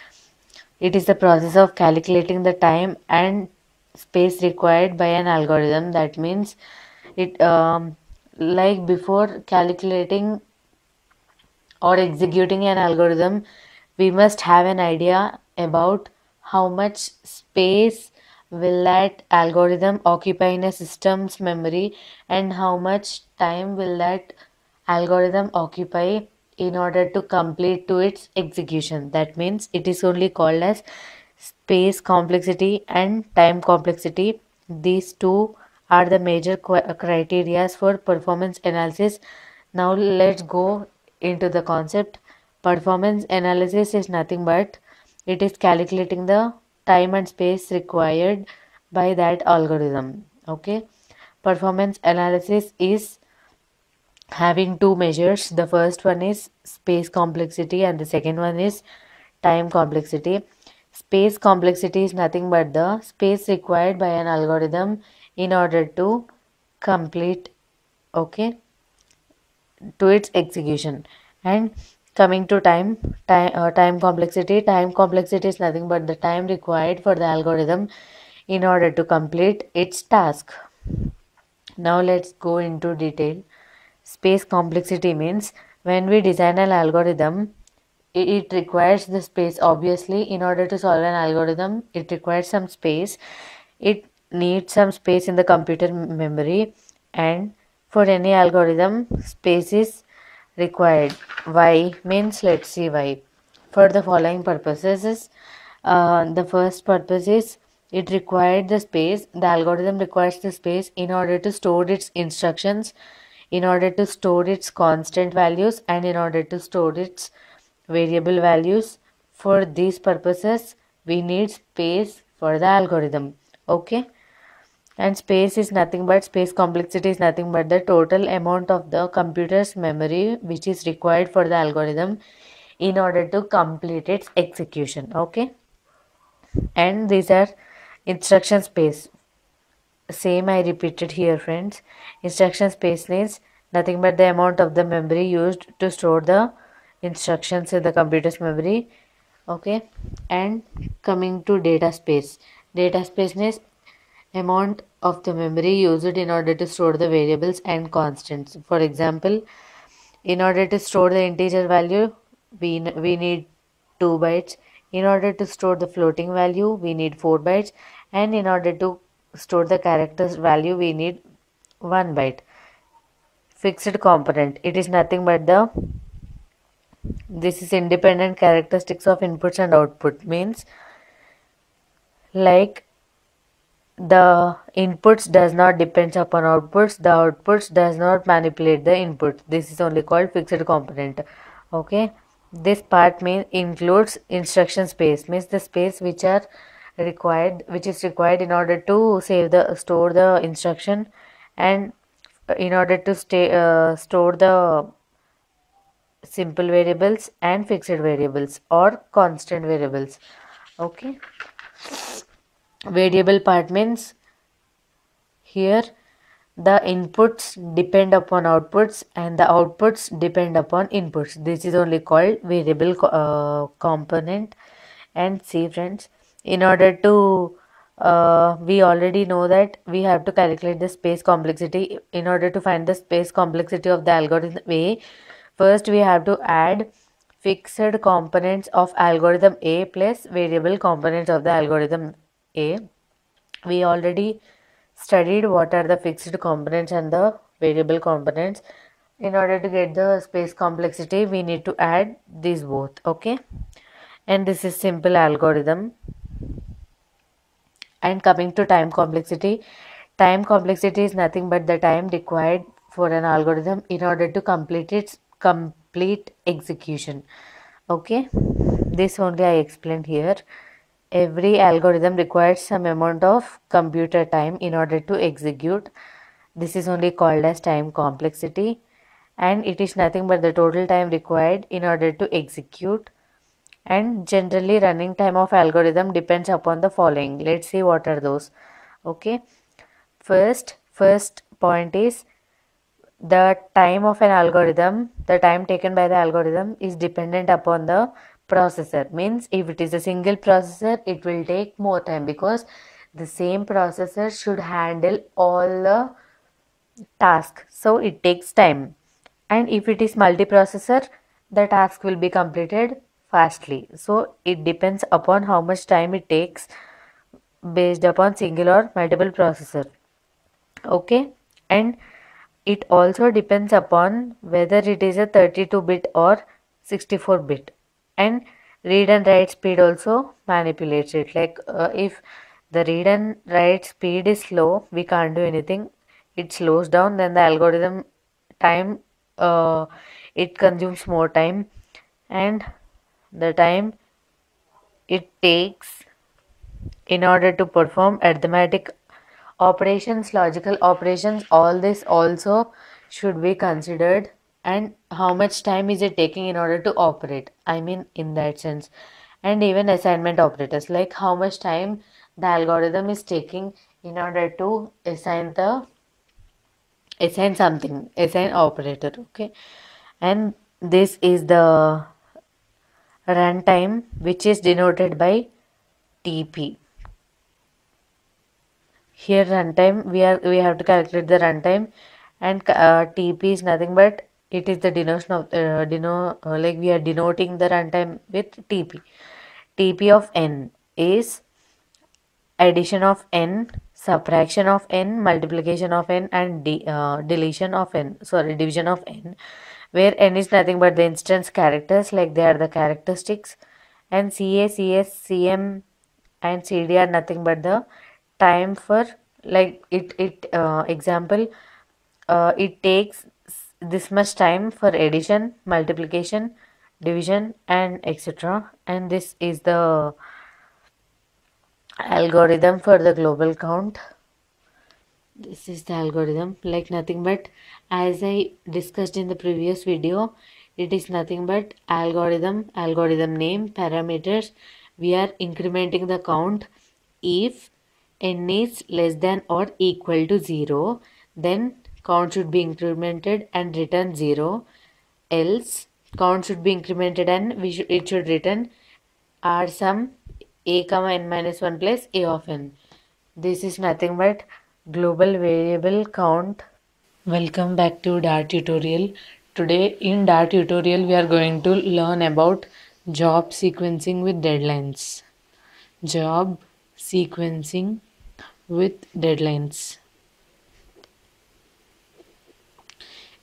it is the process of calculating the time and space required by an algorithm that means it um, like before calculating or executing an algorithm we must have an idea about how much space will that algorithm occupy in a system's memory and how much time will that algorithm occupy in order to complete to its execution that means it is only called as space complexity and time complexity. These two are the major criteria for performance analysis. Now let's go into the concept. Performance analysis is nothing but it is calculating the time and space required by that algorithm. Okay. Performance analysis is having two measures. The first one is space complexity and the second one is time complexity Space complexity is nothing but the space required by an algorithm in order to complete okay to its execution and coming to time time, uh, time complexity time complexity is nothing but the time required for the algorithm in order to complete its task now let's go into detail space complexity means when we design an algorithm it requires the space obviously in order to solve an algorithm it requires some space it needs some space in the computer memory and for any algorithm space is required why means let's see why for the following purposes is uh, the first purpose is it required the space the algorithm requires the space in order to store its instructions in order to store its constant values and in order to store its variable values. For these purposes, we need space for the algorithm. Okay. And space is nothing but space complexity is nothing but the total amount of the computer's memory which is required for the algorithm in order to complete its execution. Okay. And these are instruction space. Same I repeated here friends. Instruction space means nothing but the amount of the memory used to store the instructions in the computer's memory okay and coming to data space data space is amount of the memory used in order to store the variables and constants for example in order to store the integer value we, we need 2 bytes in order to store the floating value we need 4 bytes and in order to store the characters value we need 1 byte fixed component it is nothing but the this is independent characteristics of inputs and output means like the inputs does not depends upon outputs the outputs does not manipulate the inputs this is only called fixed component okay this part mean includes instruction space means the space which are required which is required in order to save the store the instruction and in order to stay uh, store the simple variables and fixed variables or constant variables okay variable part means here the inputs depend upon outputs and the outputs depend upon inputs this is only called variable uh, component and see friends in order to uh, we already know that we have to calculate the space complexity in order to find the space complexity of the algorithm a First, we have to add fixed components of algorithm A plus variable components of the algorithm A. We already studied what are the fixed components and the variable components. In order to get the space complexity, we need to add these both, okay? And this is simple algorithm. And coming to time complexity, time complexity is nothing but the time required for an algorithm in order to complete its complete execution okay this only i explained here every algorithm requires some amount of computer time in order to execute this is only called as time complexity and it is nothing but the total time required in order to execute and generally running time of algorithm depends upon the following let's see what are those okay first first point is the time of an algorithm, the time taken by the algorithm is dependent upon the processor. Means if it is a single processor, it will take more time because the same processor should handle all the task. So it takes time. And if it is multiprocessor, the task will be completed fastly. So it depends upon how much time it takes based upon single or multiple processor. Okay. And it also depends upon whether it is a 32 bit or 64 bit and read and write speed also manipulates it like uh, if the read and write speed is slow we can't do anything it slows down then the algorithm time uh, it consumes more time and the time it takes in order to perform arithmetic operations logical operations all this also should be considered and how much time is it taking in order to operate i mean in that sense and even assignment operators like how much time the algorithm is taking in order to assign the assign something assign operator okay and this is the runtime which is denoted by tp here runtime we are we have to calculate the runtime and uh, tp is nothing but it is the denotation of uh, deno uh, like we are denoting the runtime with tp tp of n is addition of n subtraction of n multiplication of n and de uh, deletion of n sorry division of n where n is nothing but the instance characters like they are the characteristics and ca cs cm and cd are nothing but the time for like it it uh, example uh, it takes this much time for addition multiplication division and etc and this is the algorithm for the global count this is the algorithm like nothing but as i discussed in the previous video it is nothing but algorithm algorithm name parameters we are incrementing the count if n is less than or equal to 0 then count should be incremented and return 0 else count should be incremented and we should, it should return r sum a comma n minus 1 plus a of n this is nothing but global variable count welcome back to dart tutorial today in dart tutorial we are going to learn about job sequencing with deadlines job sequencing with deadlines.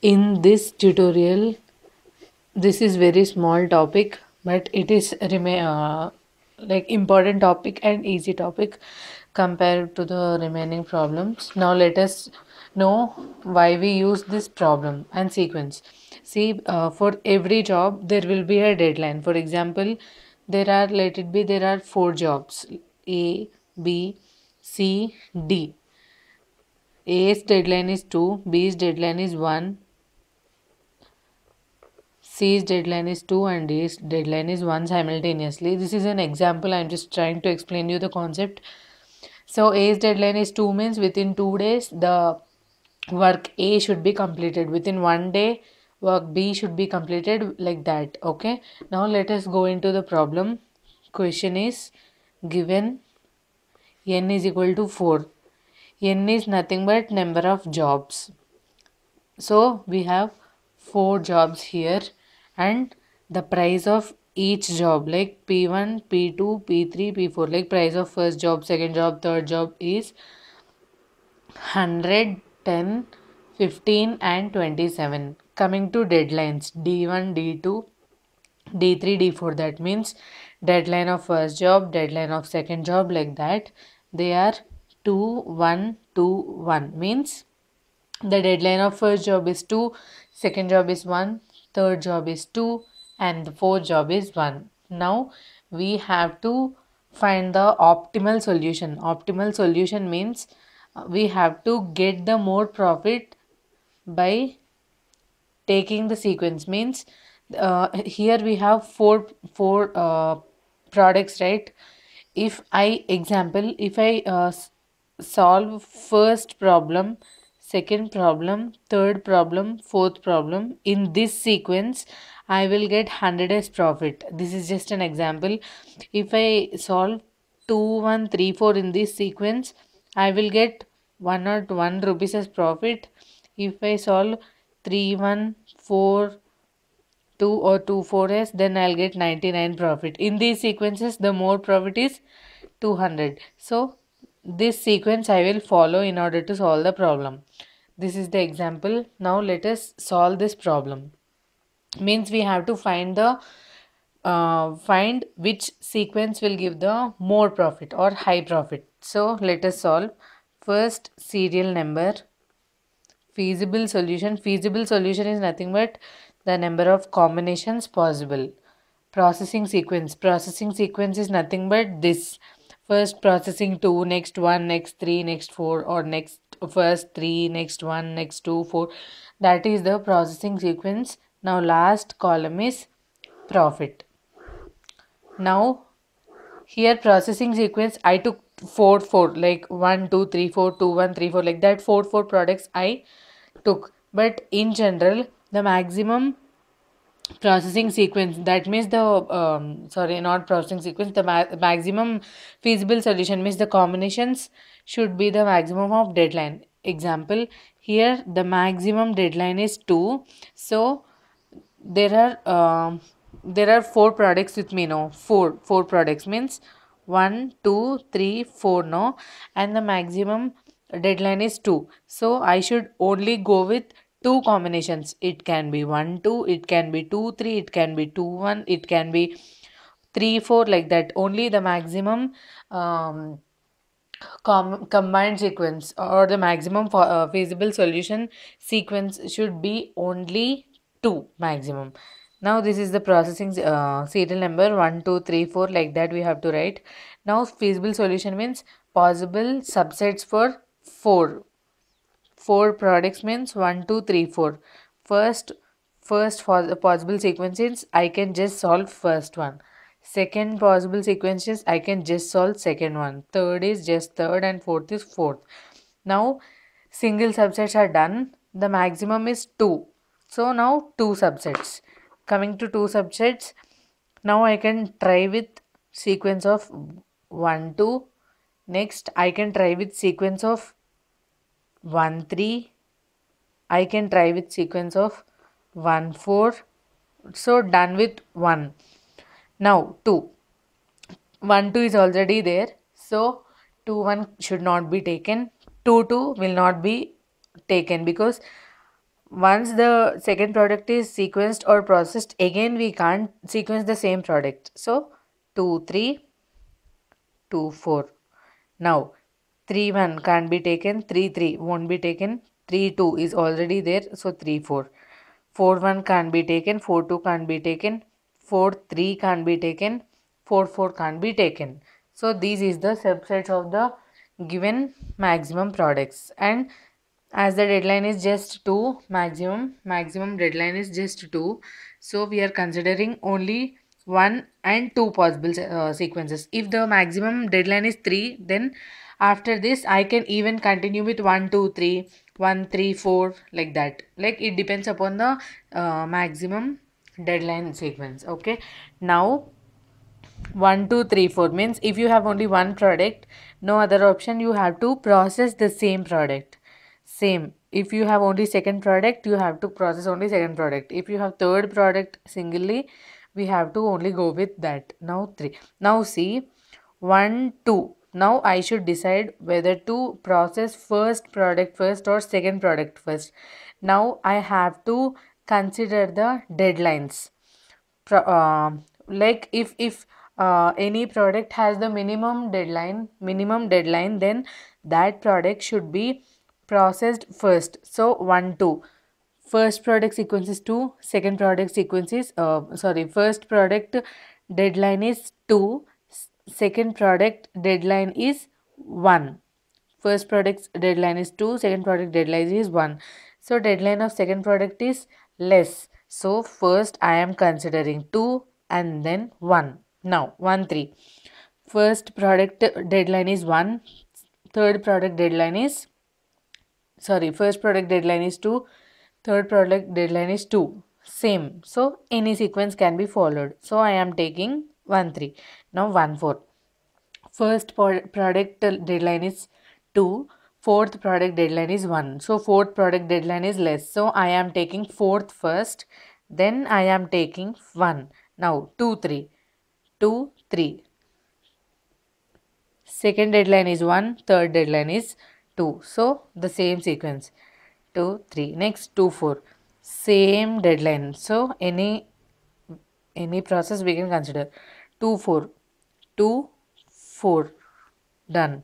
In this tutorial, this is very small topic, but it is remain uh, like important topic and easy topic compared to the remaining problems. Now let us know why we use this problem and sequence. See, uh, for every job there will be a deadline. For example, there are let it be there are four jobs A, B, C, D. A's deadline is 2, B's deadline is 1, C's deadline is 2 and D's deadline is 1 simultaneously. This is an example. I am just trying to explain you the concept. So A's deadline is 2 means within 2 days the work A should be completed. Within 1 day work B should be completed like that. Okay. Now let us go into the problem. Question is given n is equal to 4 n is nothing but number of jobs so we have four jobs here and the price of each job like p1 p2 p3 p4 like price of first job second job third job is 100 10 15 and 27 coming to deadlines d1 d2 d3 d4 that means deadline of first job deadline of second job like that they are 2 1 2 1 means the deadline of first job is 2 second job is 1 third job is 2 and the fourth job is 1 now we have to find the optimal solution optimal solution means uh, we have to get the more profit by taking the sequence means uh, here we have four four uh, products right if i example if i uh, solve first problem second problem third problem fourth problem in this sequence i will get 100 as profit this is just an example if i solve 2 1 3 4 in this sequence i will get 101 rupees as profit if i solve 3 1 4 2 or 2 4s then I'll get 99 profit. In these sequences the more profit is 200. So this sequence I will follow in order to solve the problem. This is the example. Now let us solve this problem. Means we have to find the uh, find which sequence will give the more profit or high profit. So let us solve first serial number feasible solution. Feasible solution is nothing but the number of combinations possible. Processing sequence. Processing sequence is nothing but this. First processing 2, next 1, next 3, next 4 or next first 3, next 1, next 2, 4. That is the processing sequence. Now last column is profit. Now here processing sequence I took 4 4 like 1 2 3 4 2 1 3 4 like that 4 4 products I took but in general the maximum processing sequence that means the um, sorry not processing sequence the ma maximum feasible solution means the combinations should be the maximum of deadline example here the maximum deadline is 2 so there are uh, there are four products with me no four four products means one two three four no and the maximum deadline is 2 so i should only go with two combinations it can be 1 2 it can be 2 3 it can be 2 1 it can be 3 4 like that only the maximum um, com combined sequence or the maximum for, uh, feasible solution sequence should be only 2 maximum now this is the processing uh, serial number 1 2 3 4 like that we have to write now feasible solution means possible subsets for 4 four products means 1 2 3 4 first first for the possible sequences i can just solve first one second possible sequences i can just solve second one third is just third and fourth is fourth now single subsets are done the maximum is 2 so now two subsets coming to two subsets now i can try with sequence of 1 2 next i can try with sequence of 1 3 I can try with sequence of 1 4 so done with 1 now 2 1 2 is already there so 2 1 should not be taken 2 2 will not be taken because once the second product is sequenced or processed again we can't sequence the same product so 2 3 2 4 now 3 1 can't be taken 3 3 won't be taken 3 2 is already there so 3 4 4 1 can't be taken 4 2 can't be taken 4 3 can't be taken 4 4 can't be taken so these is the subsets of the given maximum products and as the deadline is just 2 maximum maximum deadline is just 2 so we are considering only 1 and 2 possible uh, sequences if the maximum deadline is 3 then after this i can even continue with 1 2 3 1 3 4 like that like it depends upon the uh, maximum deadline sequence okay now 1 2 3 4 means if you have only one product no other option you have to process the same product same if you have only second product you have to process only second product if you have third product singly we have to only go with that now 3 now see 1 2 now I should decide whether to process first product first or second product first. Now I have to consider the deadlines. Pro, uh, like if if uh, any product has the minimum deadline, minimum deadline, then that product should be processed first. So one two first product sequence is 2 second product sequence is uh, sorry first product deadline is 2 second product deadline is 1 first product deadline is 2 second product deadline is 1 so deadline of second product is less so first i am considering 2 and then 1 now 1 3 first product deadline is 1 third product deadline is sorry first product deadline is 2 third product deadline is 2 same so any sequence can be followed so i am taking 1 3 now 1 4. First product deadline is 2. Fourth product deadline is 1. So fourth product deadline is less. So I am taking fourth first. Then I am taking 1. Now 2 3. 2 3. Second deadline is 1. Third deadline is 2. So the same sequence. 2 3. Next 2 4 same deadline so any any process we can consider 2 4 2 4 done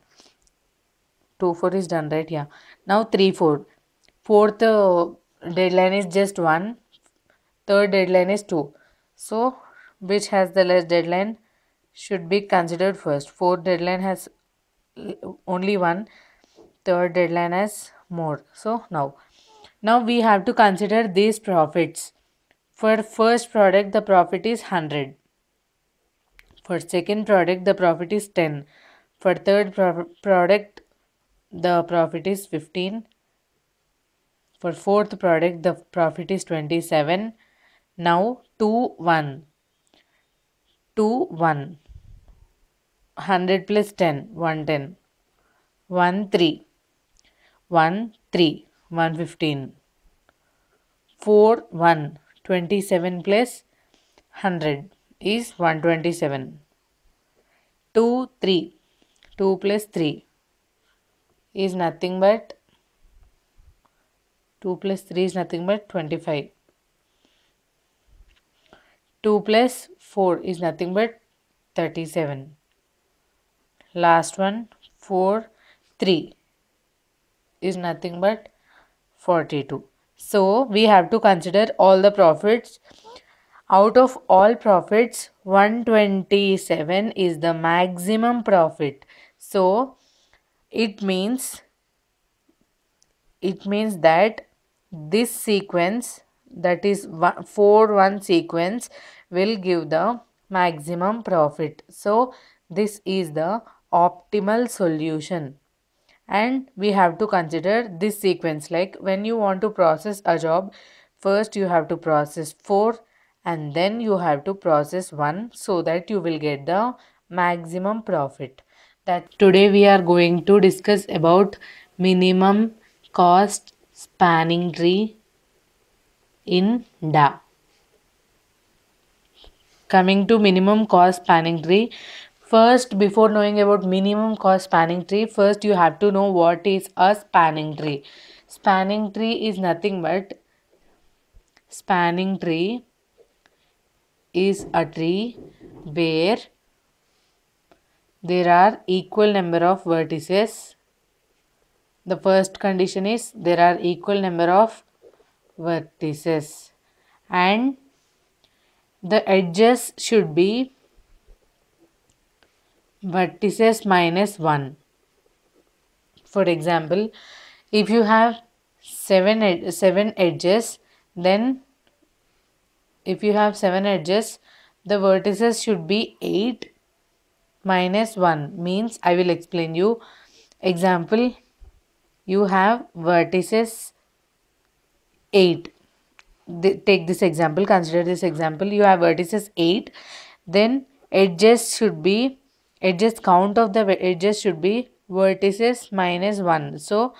2 4 is done right yeah now 3 4 fourth uh, deadline is just 1 third deadline is 2 so which has the less deadline should be considered first fourth deadline has only one third deadline has more so now now we have to consider these profits for first product the profit is 100 for second product, the profit is 10. For third pro product, the profit is 15. For fourth product, the profit is 27. Now 2, 1. 2, 1. 100 plus 10, 110. 1, 3. 1, 3, 115. 4, 1, 27 plus 100 is 127. 2, 3. 2 plus 3 is nothing but 2 plus 3 is nothing but 25. 2 plus 4 is nothing but 37. Last one 4, 3 is nothing but 42. So, we have to consider all the profits out of all profits, 127 is the maximum profit. So, it means it means that this sequence that is 4 1 sequence will give the maximum profit so this is the optimal solution and we have to consider this sequence like when you want to process a job first you have to process 4 and then you have to process one so that you will get the maximum profit that today we are going to discuss about minimum cost spanning tree in DA. Coming to minimum cost spanning tree, first before knowing about minimum cost spanning tree, first you have to know what is a spanning tree. Spanning tree is nothing but spanning tree is a tree where there are equal number of vertices. The first condition is there are equal number of vertices and the edges should be vertices minus 1. For example, if you have 7, ed 7 edges, then if you have 7 edges the vertices should be 8 minus 1 means I will explain you example you have vertices 8 take this example consider this example you have vertices 8 then edges should be edges count of the edges should be vertices minus 1 so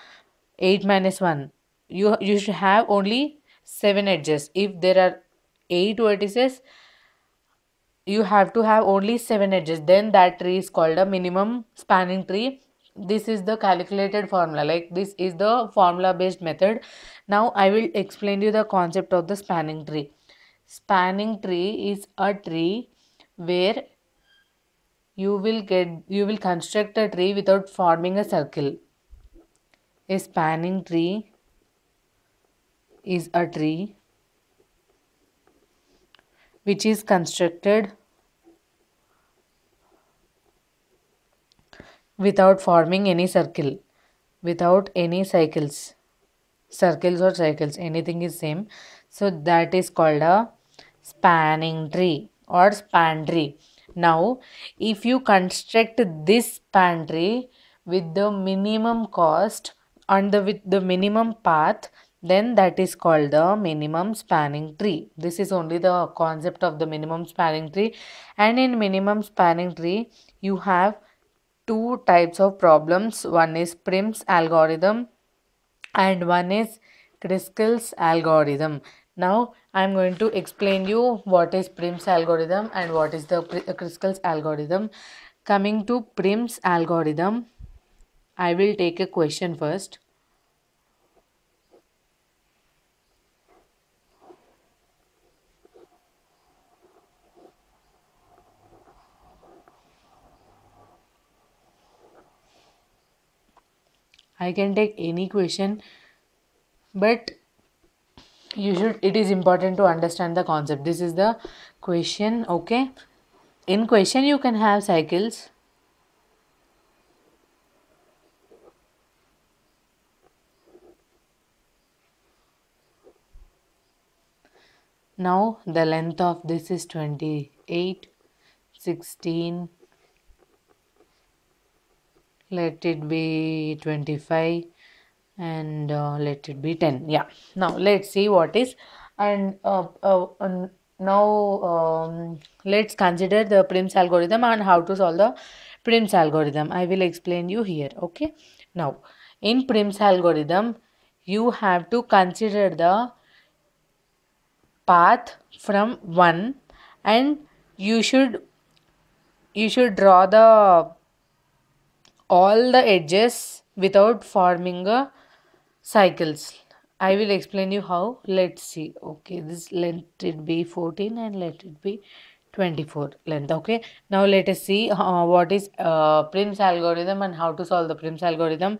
8 minus 1 you you should have only 7 edges if there are 8 vertices you have to have only 7 edges then that tree is called a minimum spanning tree this is the calculated formula like this is the formula based method now i will explain you the concept of the spanning tree spanning tree is a tree where you will get you will construct a tree without forming a circle a spanning tree is a tree which is constructed without forming any circle without any cycles circles or cycles anything is same so that is called a spanning tree or span tree now if you construct this span tree with the minimum cost and the, with the minimum path then that is called the minimum spanning tree. This is only the concept of the minimum spanning tree and in minimum spanning tree you have two types of problems. One is Prim's algorithm and one is Kriskal's algorithm. Now I am going to explain you what is Prim's algorithm and what is the Kriskal's uh, algorithm. Coming to Prim's algorithm, I will take a question first. i can take any question but you should it is important to understand the concept this is the question okay in question you can have cycles now the length of this is 28 16 let it be 25 and uh, let it be 10 yeah now let's see what is and uh, uh, now um, let's consider the prims algorithm and how to solve the prims algorithm i will explain you here okay now in prims algorithm you have to consider the path from 1 and you should you should draw the all the edges without forming a cycles i will explain you how let's see okay this let it be 14 and let it be 24 length okay now let us see uh, what is uh, prim's algorithm and how to solve the prim's algorithm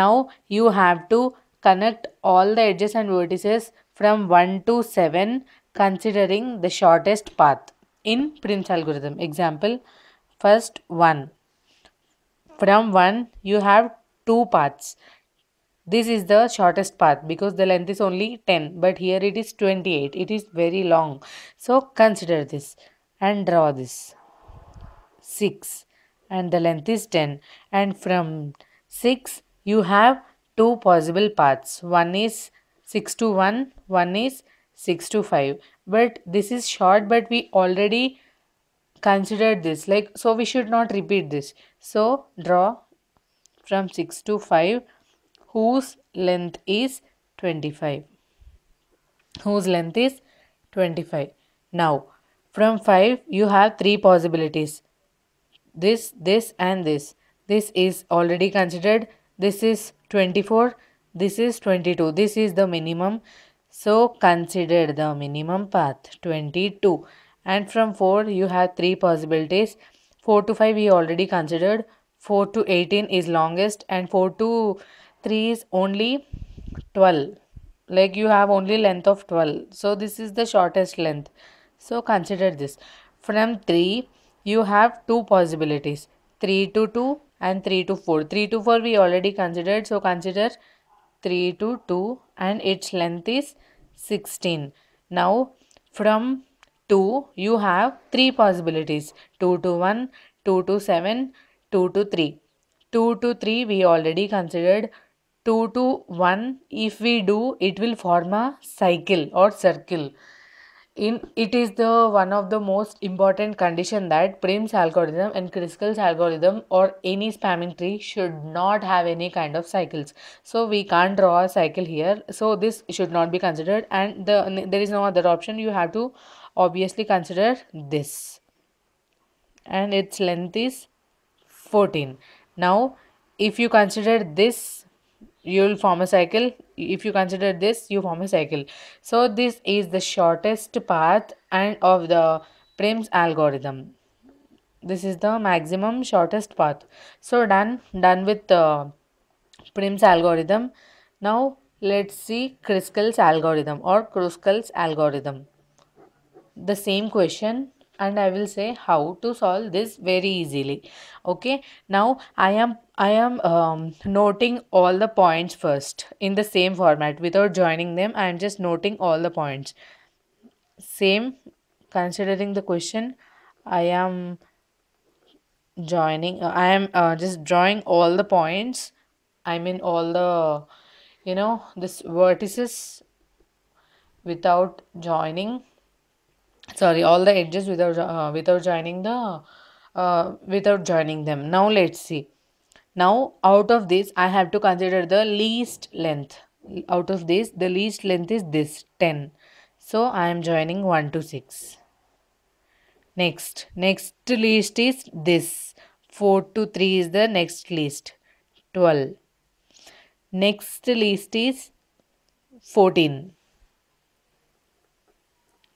now you have to connect all the edges and vertices from 1 to 7 considering the shortest path in prim's algorithm example first 1 from 1 you have two paths this is the shortest path because the length is only 10 but here it is 28 it is very long so consider this and draw this 6 and the length is 10 and from 6 you have two possible paths one is 6 to 1 one is 6 to 5 but this is short but we already considered this like so we should not repeat this so draw from 6 to 5 whose length is 25 whose length is 25 now from 5 you have three possibilities this this and this this is already considered this is 24 this is 22 this is the minimum so consider the minimum path 22 and from 4 you have 3 possibilities 4 to 5 we already considered 4 to 18 is longest and 4 to 3 is only 12 like you have only length of 12 so this is the shortest length so consider this from 3 you have two possibilities 3 to 2 and 3 to 4 3 to 4 we already considered so consider 3 to 2 and its length is 16 now from 2, you have 3 possibilities 2 to 1, 2 to 7, 2 to 3. 2 to 3 we already considered 2 to 1 if we do it will form a cycle or circle. In, it is the one of the most important condition that prim's algorithm and Kriskal's algorithm or any spamming tree should not have any kind of cycles so we can't draw a cycle here so this should not be considered and the there is no other option you have to obviously consider this and its length is 14 now if you consider this you will form a cycle if you consider this you form a cycle so this is the shortest path and of the prim's algorithm this is the maximum shortest path so done done with uh, prim's algorithm now let's see Kruskal's algorithm or Kruskal's algorithm the same question and i will say how to solve this very easily okay now i am i am um, noting all the points first in the same format without joining them i am just noting all the points same considering the question i am joining uh, i am uh, just drawing all the points i mean all the you know this vertices without joining sorry all the edges without uh, without joining the uh, without joining them now let's see now out of this i have to consider the least length out of this the least length is this 10 so i am joining 1 to 6 next next least is this 4 to 3 is the next least 12 next least is 14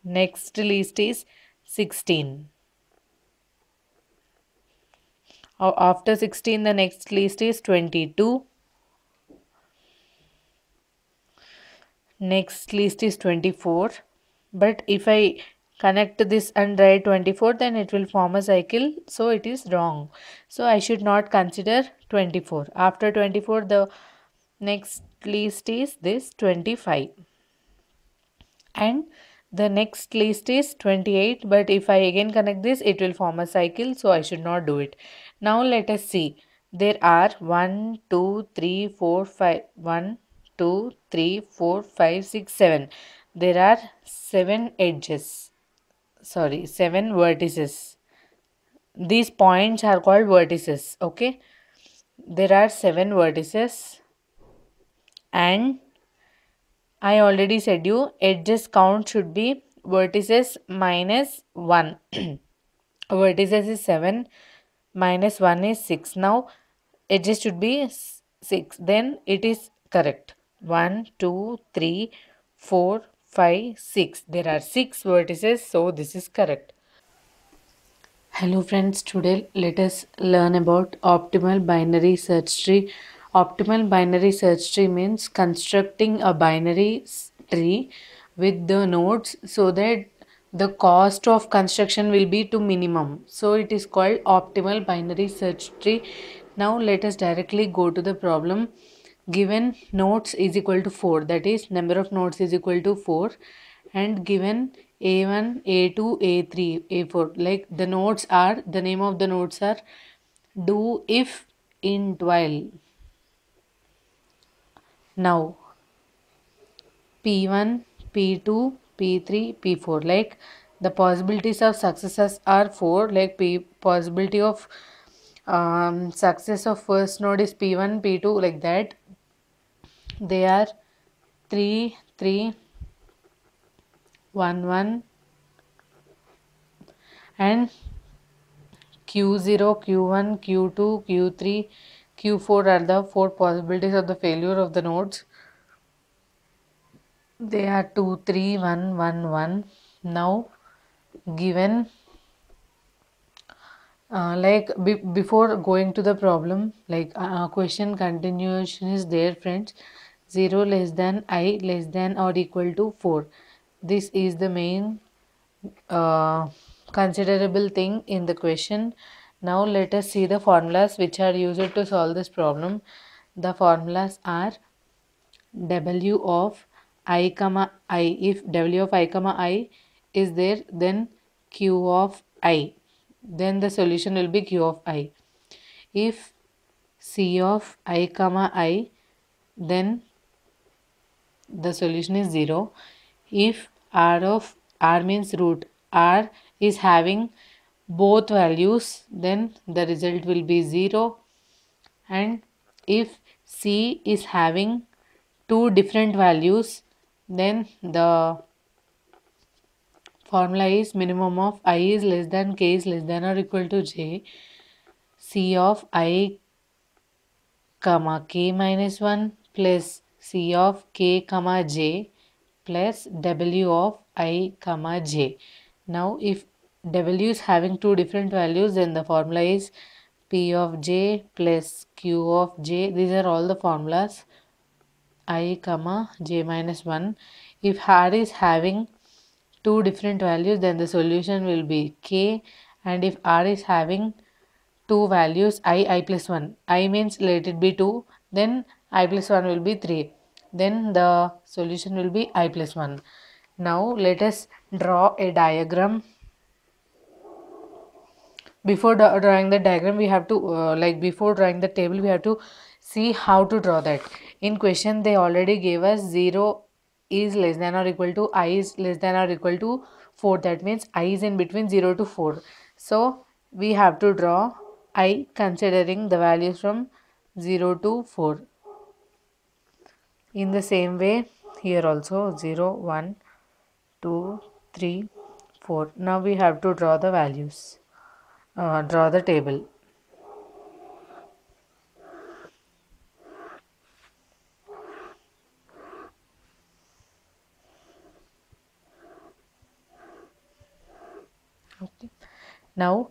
Next list is 16. After 16, the next list is 22. Next list is 24. But if I connect this and write 24, then it will form a cycle. So it is wrong. So I should not consider 24. After 24, the next list is this 25. And the next list is 28 but if I again connect this it will form a cycle so I should not do it. Now let us see. There are 1, 2, 3, 4, 5, 1, 2, 3, 4, 5, 6, 7. There are 7 edges. Sorry, 7 vertices. These points are called vertices. Okay. There are 7 vertices and I already said you edges count should be vertices minus 1. vertices is 7 minus 1 is 6. Now edges should be 6. Then it is correct. 1, 2, 3, 4, 5, 6. There are 6 vertices so this is correct. Hello friends, today let us learn about optimal binary search tree Optimal binary search tree means constructing a binary tree with the nodes so that the cost of construction will be to minimum. So it is called optimal binary search tree. Now let us directly go to the problem given nodes is equal to 4 that is number of nodes is equal to 4 and given a1 a2 a3 a4 like the nodes are the name of the nodes are do if int while now, P1, P2, P3, P4. Like the possibilities of successes are 4. Like P possibility of um, success of first node is P1, P2 like that. They are 3, 3, 1, 1 and Q0, Q1, Q2, Q3, Q4 are the four possibilities of the failure of the nodes. They are 2, 3, 1, 1, 1. Now, given uh, like be before going to the problem, like uh, uh question continuation is there, friends. 0 less than i less than or equal to 4. This is the main uh, considerable thing in the question. Now let us see the formulas which are used to solve this problem. The formulas are W of i comma i if W of i comma i is there then Q of i then the solution will be Q of i. If C of i comma i then the solution is 0. If R of R means root R is having both values then the result will be 0 and if c is having two different values then the formula is minimum of i is less than k is less than or equal to j c of i comma k minus 1 plus c of k comma j plus w of i comma j now if w is having two different values then the formula is p of j plus q of j these are all the formulas i comma j minus 1 if r is having two different values then the solution will be k and if r is having two values i i plus 1 i means let it be 2 then i plus 1 will be 3 then the solution will be i plus 1 now let us draw a diagram before drawing the diagram we have to uh, like before drawing the table we have to see how to draw that in question they already gave us 0 is less than or equal to i is less than or equal to 4 that means i is in between 0 to 4 so we have to draw i considering the values from 0 to 4 in the same way here also 0 1 2 3 4 now we have to draw the values uh, draw the table. Okay. Now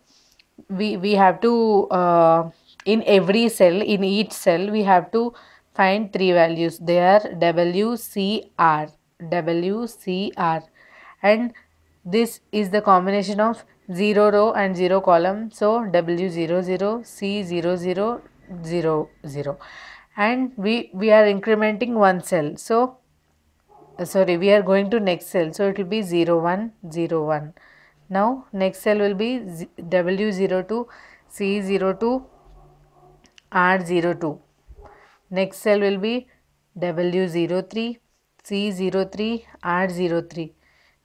we, we have to uh, in every cell in each cell we have to find three values they are W C R W C R, and this is the combination of 0 row and 0 column so W00 C00 0 0 and we we are incrementing one cell so uh, sorry we are going to next cell so it will be 0 1 0 1 now next cell will be W02 C02 R02 next cell will be W03 C03 R03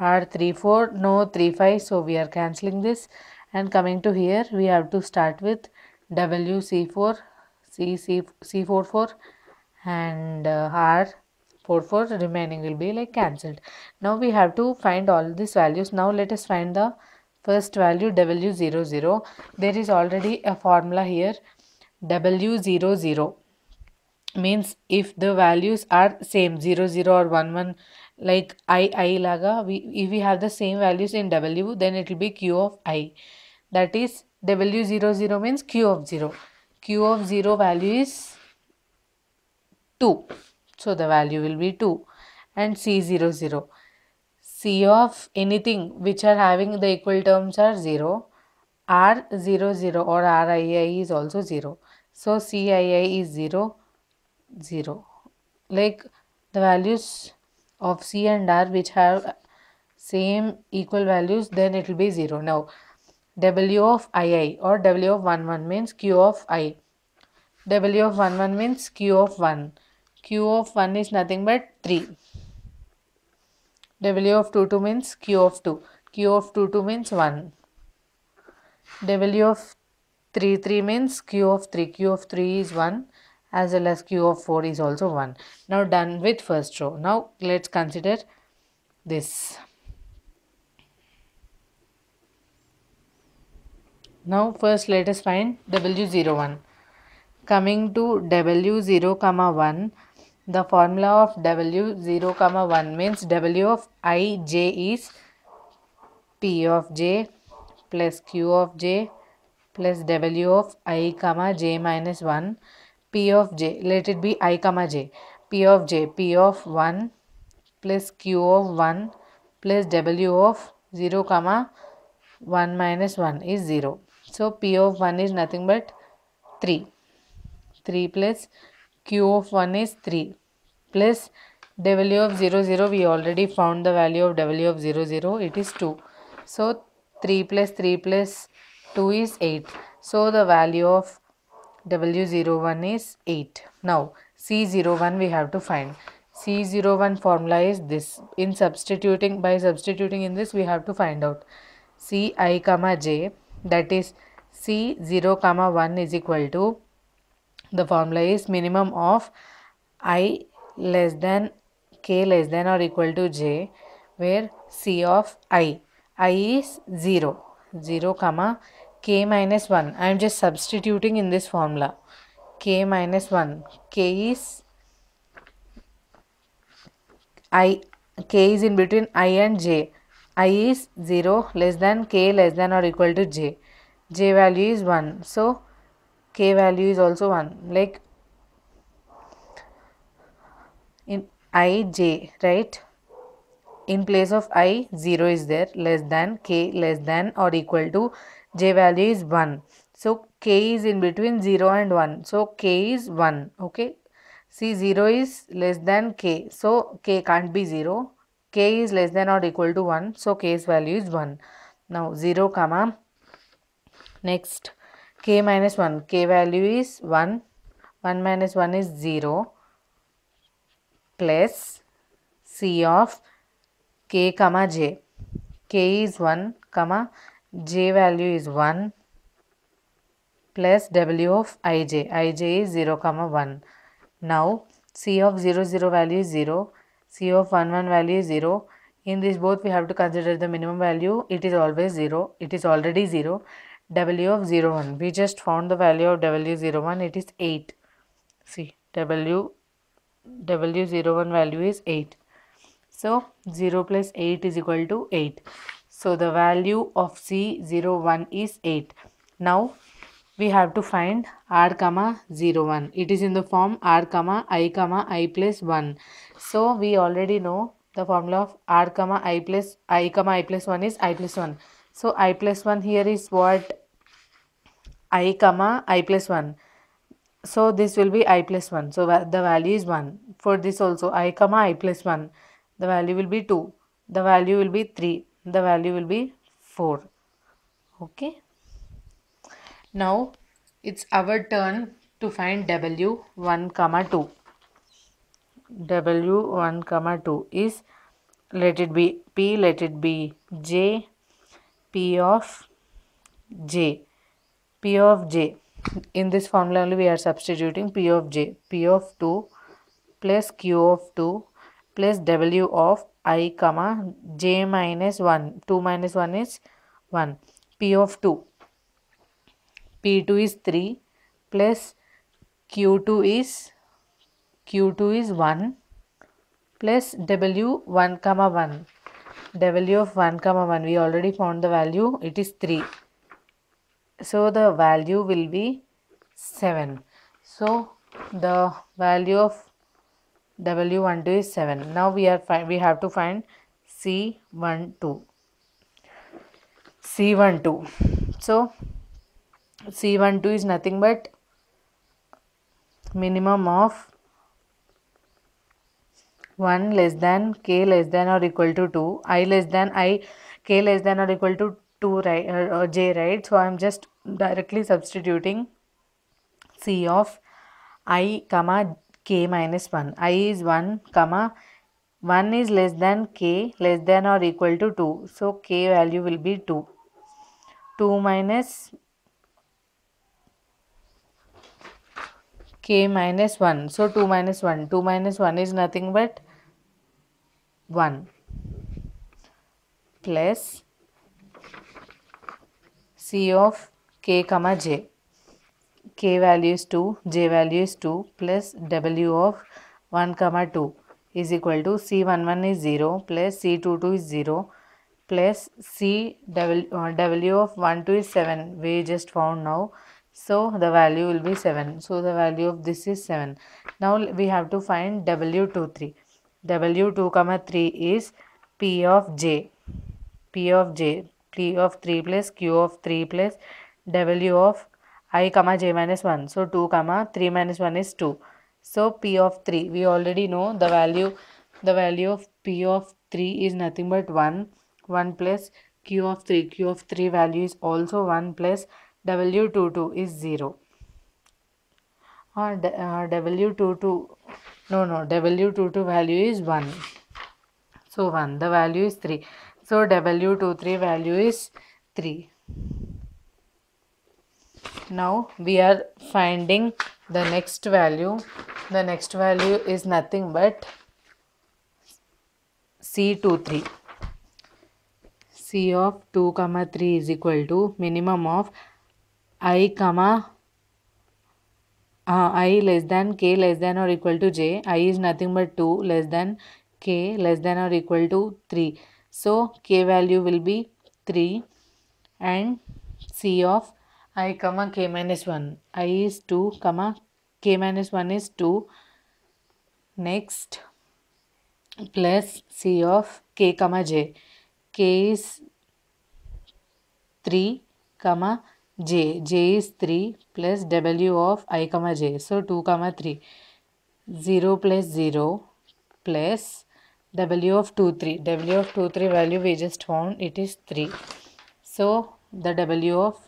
R 3 4 no 3 5 so we are cancelling this and coming to here we have to start with w c4 c c c4 4 and uh, r 4 4 remaining will be like cancelled now we have to find all these values now let us find the first value w 0 0 there is already a formula here w 0 0 means if the values are same 0 0 or 1 1 like i i laga we if we have the same values in w then it will be q of i that is w 0 0 means q of 0 q of 0 value is 2 so the value will be 2 and c 0 0 c of anything which are having the equal terms are 0 r 0 0 or r i i is also 0 so c i i is 0 0 like the values of C and R which have same equal values then it will be 0. Now W of II or W of 1 1 means Q of I. W of 1 1 means Q of 1. Q of 1 is nothing but 3. W of 2 2 means Q of 2. Q of 2 2 means 1. W of 3 3 means Q of 3. Q of 3 is 1 as well as q of 4 is also 1. Now done with first row. Now let's consider this. Now first let us find W01. Coming to W0, comma 1, the formula of W0, comma 1 means W of i j is P of j plus Q of j plus W of i comma j minus 1 P of j, let it be i comma j. P of j, P of 1 plus Q of 1 plus W of 0 comma 1 minus 1 is 0. So P of 1 is nothing but 3. 3 plus Q of 1 is 3 plus W of 0 0 we already found the value of W of 0 0 it is 2. So 3 plus 3 plus 2 is 8. So the value of W01 is 8. Now C01 we have to find. C01 formula is this. In substituting by substituting in this we have to find out Ci comma j that is C0 comma 1 is equal to the formula is minimum of i less than k less than or equal to j where c of i i is 0 0 comma k minus 1 I am just substituting in this formula k minus 1 k is i k is in between i and j i is 0 less than k less than or equal to j j value is 1 so k value is also 1 like in i j right in place of i 0 is there less than k less than or equal to j value is 1 so k is in between 0 and 1 so k is 1 okay see 0 is less than k so k can't be 0 k is less than or equal to 1 so k's value is 1 now 0 comma next k minus 1 k value is 1 1 minus 1 is 0 plus c of k comma j k is 1 comma j value is 1 plus w of ij. ij is 0 comma 1. Now c of 0 0 value is 0. c of 1 1 value is 0. In this both we have to consider the minimum value. It is always 0. It is already 0. w of 0 1. We just found the value of w 0 1. It is 8. See w w 0 1 value is 8. So 0 plus 8 is equal to 8. So the value of C01 is 8. Now we have to find r comma 0 1 it is in the form r comma i comma i plus 1 so we already know the formula of r comma i plus i comma i plus 1 is i plus 1 so i plus 1 here is what i comma i plus 1 so this will be i plus 1 so the value is 1 for this also i comma i plus 1 the value will be 2 the value will be 3 the value will be 4 okay now it's our turn to find w 1 comma 2 w 1 comma 2 is let it be p let it be j p of j p of j in this formula only we are substituting p of j p of 2 plus q of 2 plus w of i comma j minus 1 2 minus 1 is 1 p of 2 p2 is 3 plus q2 is q2 is 1 plus w 1 comma 1 w of 1 comma 1 we already found the value it is 3 so the value will be 7 so the value of w12 is 7 now we are we have to find c12 c12 so c12 is nothing but minimum of 1 less than k less than or equal to 2 i less than i k less than or equal to 2 right or, uh, or uh, j right so i am just directly substituting c of i comma k minus 1. i is 1 comma 1 is less than k less than or equal to 2. So k value will be 2. 2 minus k minus 1. So 2 minus 1. 2 minus 1 is nothing but 1 plus c of k comma j k value is 2, j value is 2 plus w of 1 comma 2 is equal to c11 is 0 plus c22 is 0 plus c w, uh, w of 1 2 is 7 we just found now so the value will be 7 so the value of this is 7 now we have to find w23 w2 comma 3 is p of j p of j p of 3 plus q of 3 plus w of i comma j minus 1 so 2 comma 3 minus 1 is 2 so p of 3 we already know the value the value of p of 3 is nothing but 1 1 plus q of 3 q of 3 value is also 1 plus w22 is 0 or uh, w22 no no w22 value is 1 so 1 the value is 3 so w23 value is 3 now we are finding the next value the next value is nothing but c23 c of 2 comma 3 is equal to minimum of i comma uh, i less than k less than or equal to j i is nothing but 2 less than k less than or equal to 3 so k value will be 3 and c of i comma k minus 1 i is 2 comma k minus 1 is 2 next plus c of k comma j k is 3 comma j j is 3 plus w of i comma j so 2 comma 3 0 plus 0 plus w of 2 3 w of 2 3 value we just found it is 3 so the w of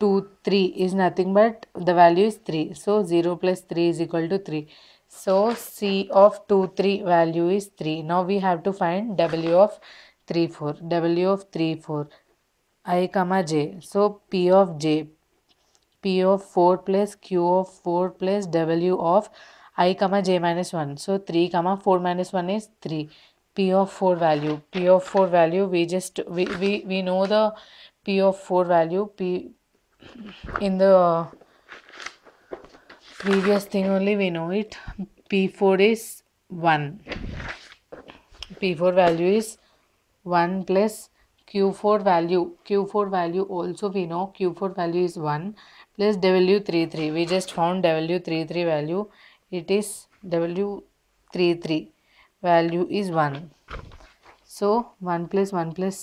2, 3 is nothing but the value is 3. So 0 plus 3 is equal to 3. So C of 2, 3 value is 3. Now we have to find W of 3, 4. W of 3, 4. I comma J. So P of J. P of 4 plus Q of 4 plus W of I comma J minus 1. So 3 comma 4 minus 1 is 3. P of 4 value. P of 4 value we just we, we, we know the P of 4 value. P in the previous thing only we know it p4 is 1 p4 value is 1 plus q4 value q4 value also we know q4 value is 1 plus w33 we just found w33 value it is w33 value is 1 so 1 plus 1 plus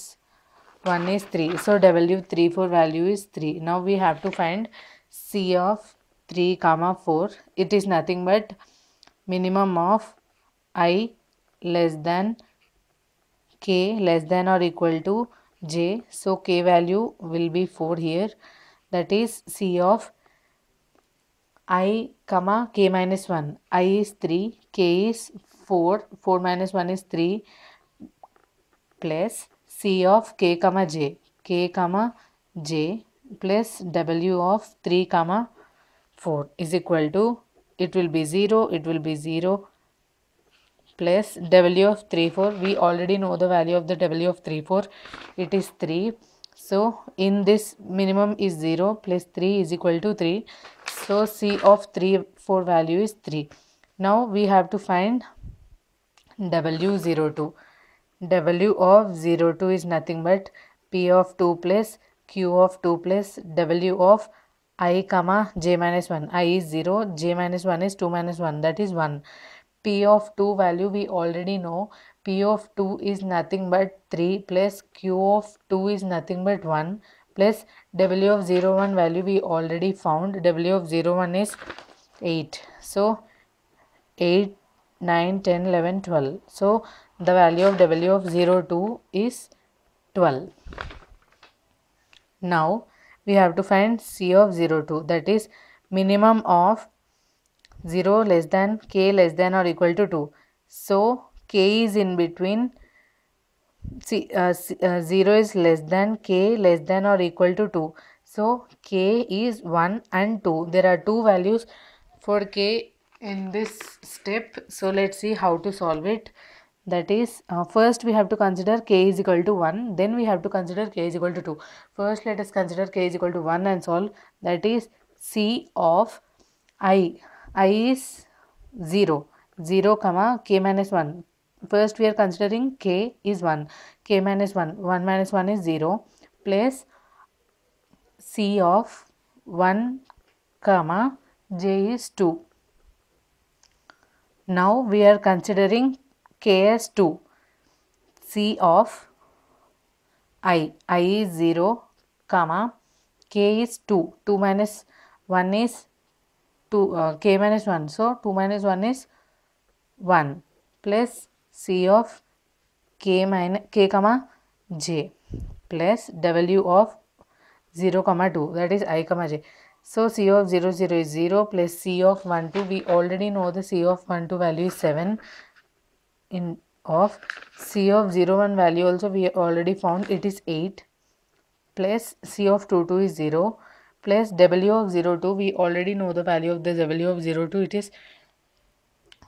1 is 3. So W 3 for value is 3. Now we have to find C of 3 comma 4. It is nothing but minimum of I less than K less than or equal to J. So K value will be 4 here. That is C of I comma K minus 1. I is 3. K is 4. 4 minus 1 is 3 plus C of k comma j, k comma j plus W of 3 comma 4 is equal to, it will be 0, it will be 0 plus W of 3 4. We already know the value of the W of 3 4, it is 3. So in this minimum is 0 plus 3 is equal to 3. So C of 3 4 value is 3. Now we have to find W02. W of 0, 2 is nothing but P of 2 plus Q of 2 plus W of i comma j minus 1. i is 0, j minus 1 is 2 minus 1 that is 1. P of 2 value we already know. P of 2 is nothing but 3 plus Q of 2 is nothing but 1 plus W of 0, 01 value we already found. W of 0, 01 is 8. So 8, 9, 10, 11, 12. So the value of W of 0, 2 is 12. Now, we have to find C of 0, 2 that is minimum of 0 less than K less than or equal to 2. So, K is in between C, uh, C uh, 0 is less than K less than or equal to 2. So, K is 1 and 2. There are two values for K in this step. So, let's see how to solve it that is uh, first we have to consider k is equal to 1 then we have to consider k is equal to 2 first let us consider k is equal to 1 and solve that is c of i i is 0 0 comma k minus 1 first we are considering k is 1 k minus 1 1 minus 1 is 0 plus c of 1 comma j is 2 now we are considering Ks2 C of I. I is 0 comma K is 2. 2 minus 1 is 2 uh, K minus 1. So 2 minus 1 is 1 plus C of K minus K comma J plus W of 0 comma 2 that is I comma J. So C of 0 0 is 0 plus C of 1 2 we already know the C of 1 2 value is 7 in of C of 0 1 value also we already found it is 8 plus C of 2 2 is 0 plus W of 0 2 we already know the value of the W of 0 2 it is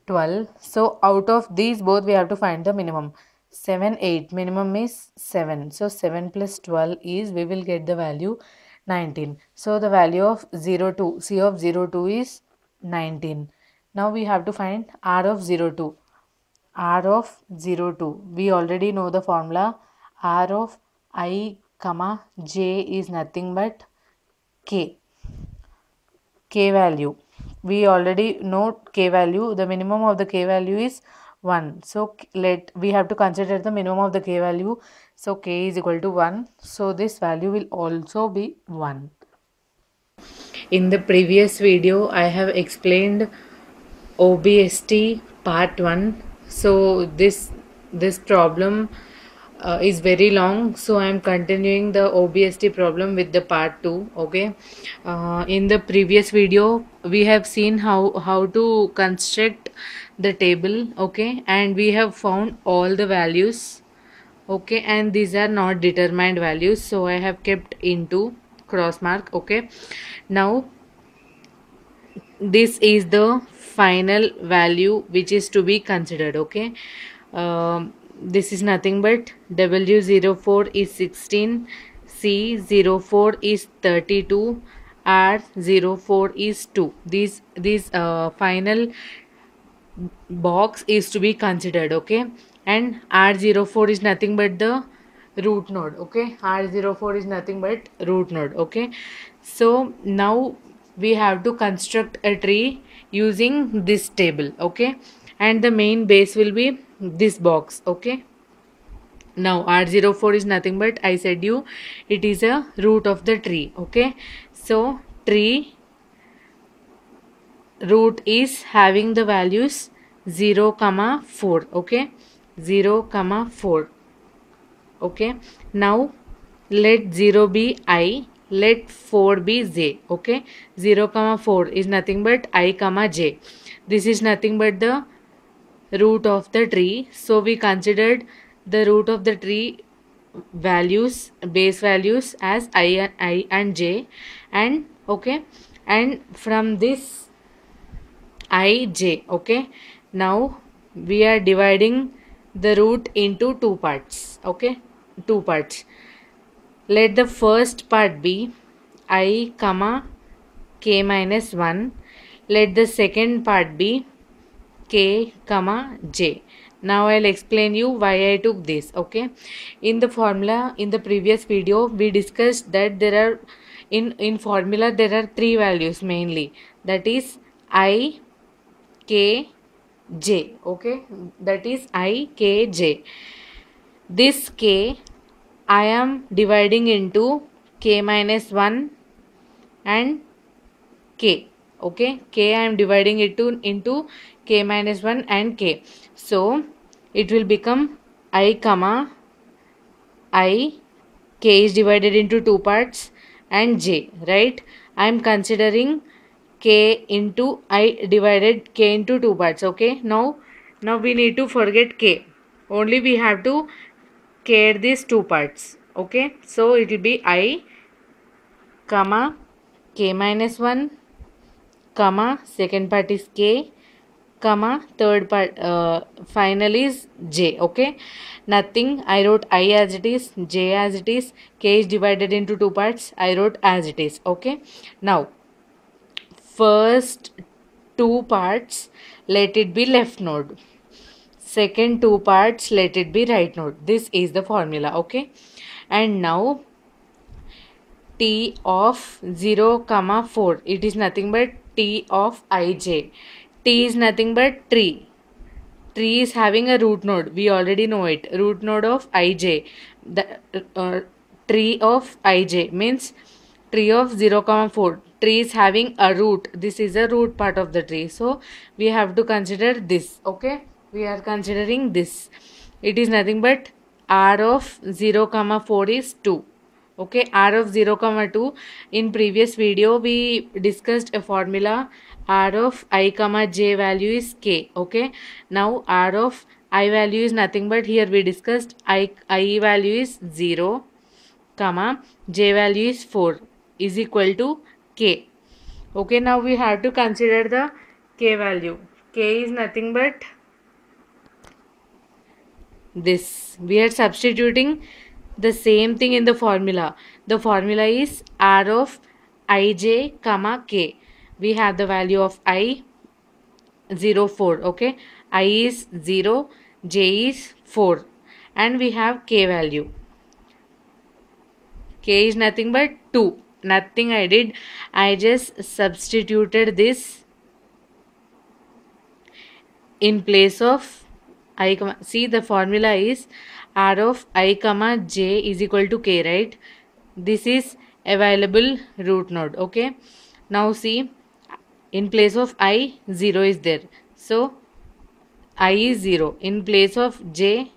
12 so out of these both we have to find the minimum 7 8 minimum is 7 so 7 plus 12 is we will get the value 19 so the value of 0 2 C of 0 2 is 19 now we have to find R of 0 2 r of 0 2 we already know the formula r of i comma j is nothing but k k value we already know k value the minimum of the k value is 1 so let we have to consider the minimum of the k value so k is equal to 1 so this value will also be 1 in the previous video i have explained obst part 1 so this this problem uh, is very long so i am continuing the obst problem with the part 2 okay uh, in the previous video we have seen how how to construct the table okay and we have found all the values okay and these are not determined values so i have kept into cross mark okay now this is the final value which is to be considered okay uh, this is nothing but w04 is 16 c04 is 32 r04 is 2 This this uh, final box is to be considered okay and r04 is nothing but the root node okay r04 is nothing but root node okay so now we have to construct a tree using this table okay and the main base will be this box okay now r04 is nothing but i said you it is a root of the tree okay so tree root is having the values 0 comma 4 okay 0 comma 4 okay now let 0 be i let 4 be j okay 0 comma 4 is nothing but i comma j this is nothing but the root of the tree so we considered the root of the tree values base values as i and i and j and okay and from this i j okay now we are dividing the root into two parts okay two parts let the first part be i comma k minus 1 let the second part be k comma j now i'll explain you why i took this okay in the formula in the previous video we discussed that there are in in formula there are three values mainly that is i k j okay that is i k j this k I am dividing into k minus 1 and k okay k I am dividing it to into k minus 1 and k so it will become i comma i k is divided into two parts and j right I am considering k into i divided k into two parts okay now now we need to forget k only we have to care these two parts okay so it will be i comma k minus 1 comma second part is k comma third part uh, final is j okay nothing i wrote i as it is j as it is k is divided into two parts i wrote as it is okay now first two parts let it be left node second two parts let it be right note this is the formula okay and now t of 0 comma 4 it is nothing but t of ij t is nothing but tree tree is having a root node we already know it root node of ij the uh, tree of ij means tree of 0 comma 4 tree is having a root this is a root part of the tree so we have to consider this okay we are considering this it is nothing but r of 0 comma 4 is 2 okay r of 0 comma 2 in previous video we discussed a formula r of i comma j value is k okay now r of i value is nothing but here we discussed i i value is 0 comma j value is 4 is equal to k okay now we have to consider the k value k is nothing but this. We are substituting the same thing in the formula. The formula is R of ij comma k. We have the value of i 0 4 okay i is 0 j is 4 and we have k value k is nothing but 2 nothing i did i just substituted this in place of i comma see the formula is r of i comma j is equal to k right this is available root node okay now see in place of i 0 is there so i is 0 in place of j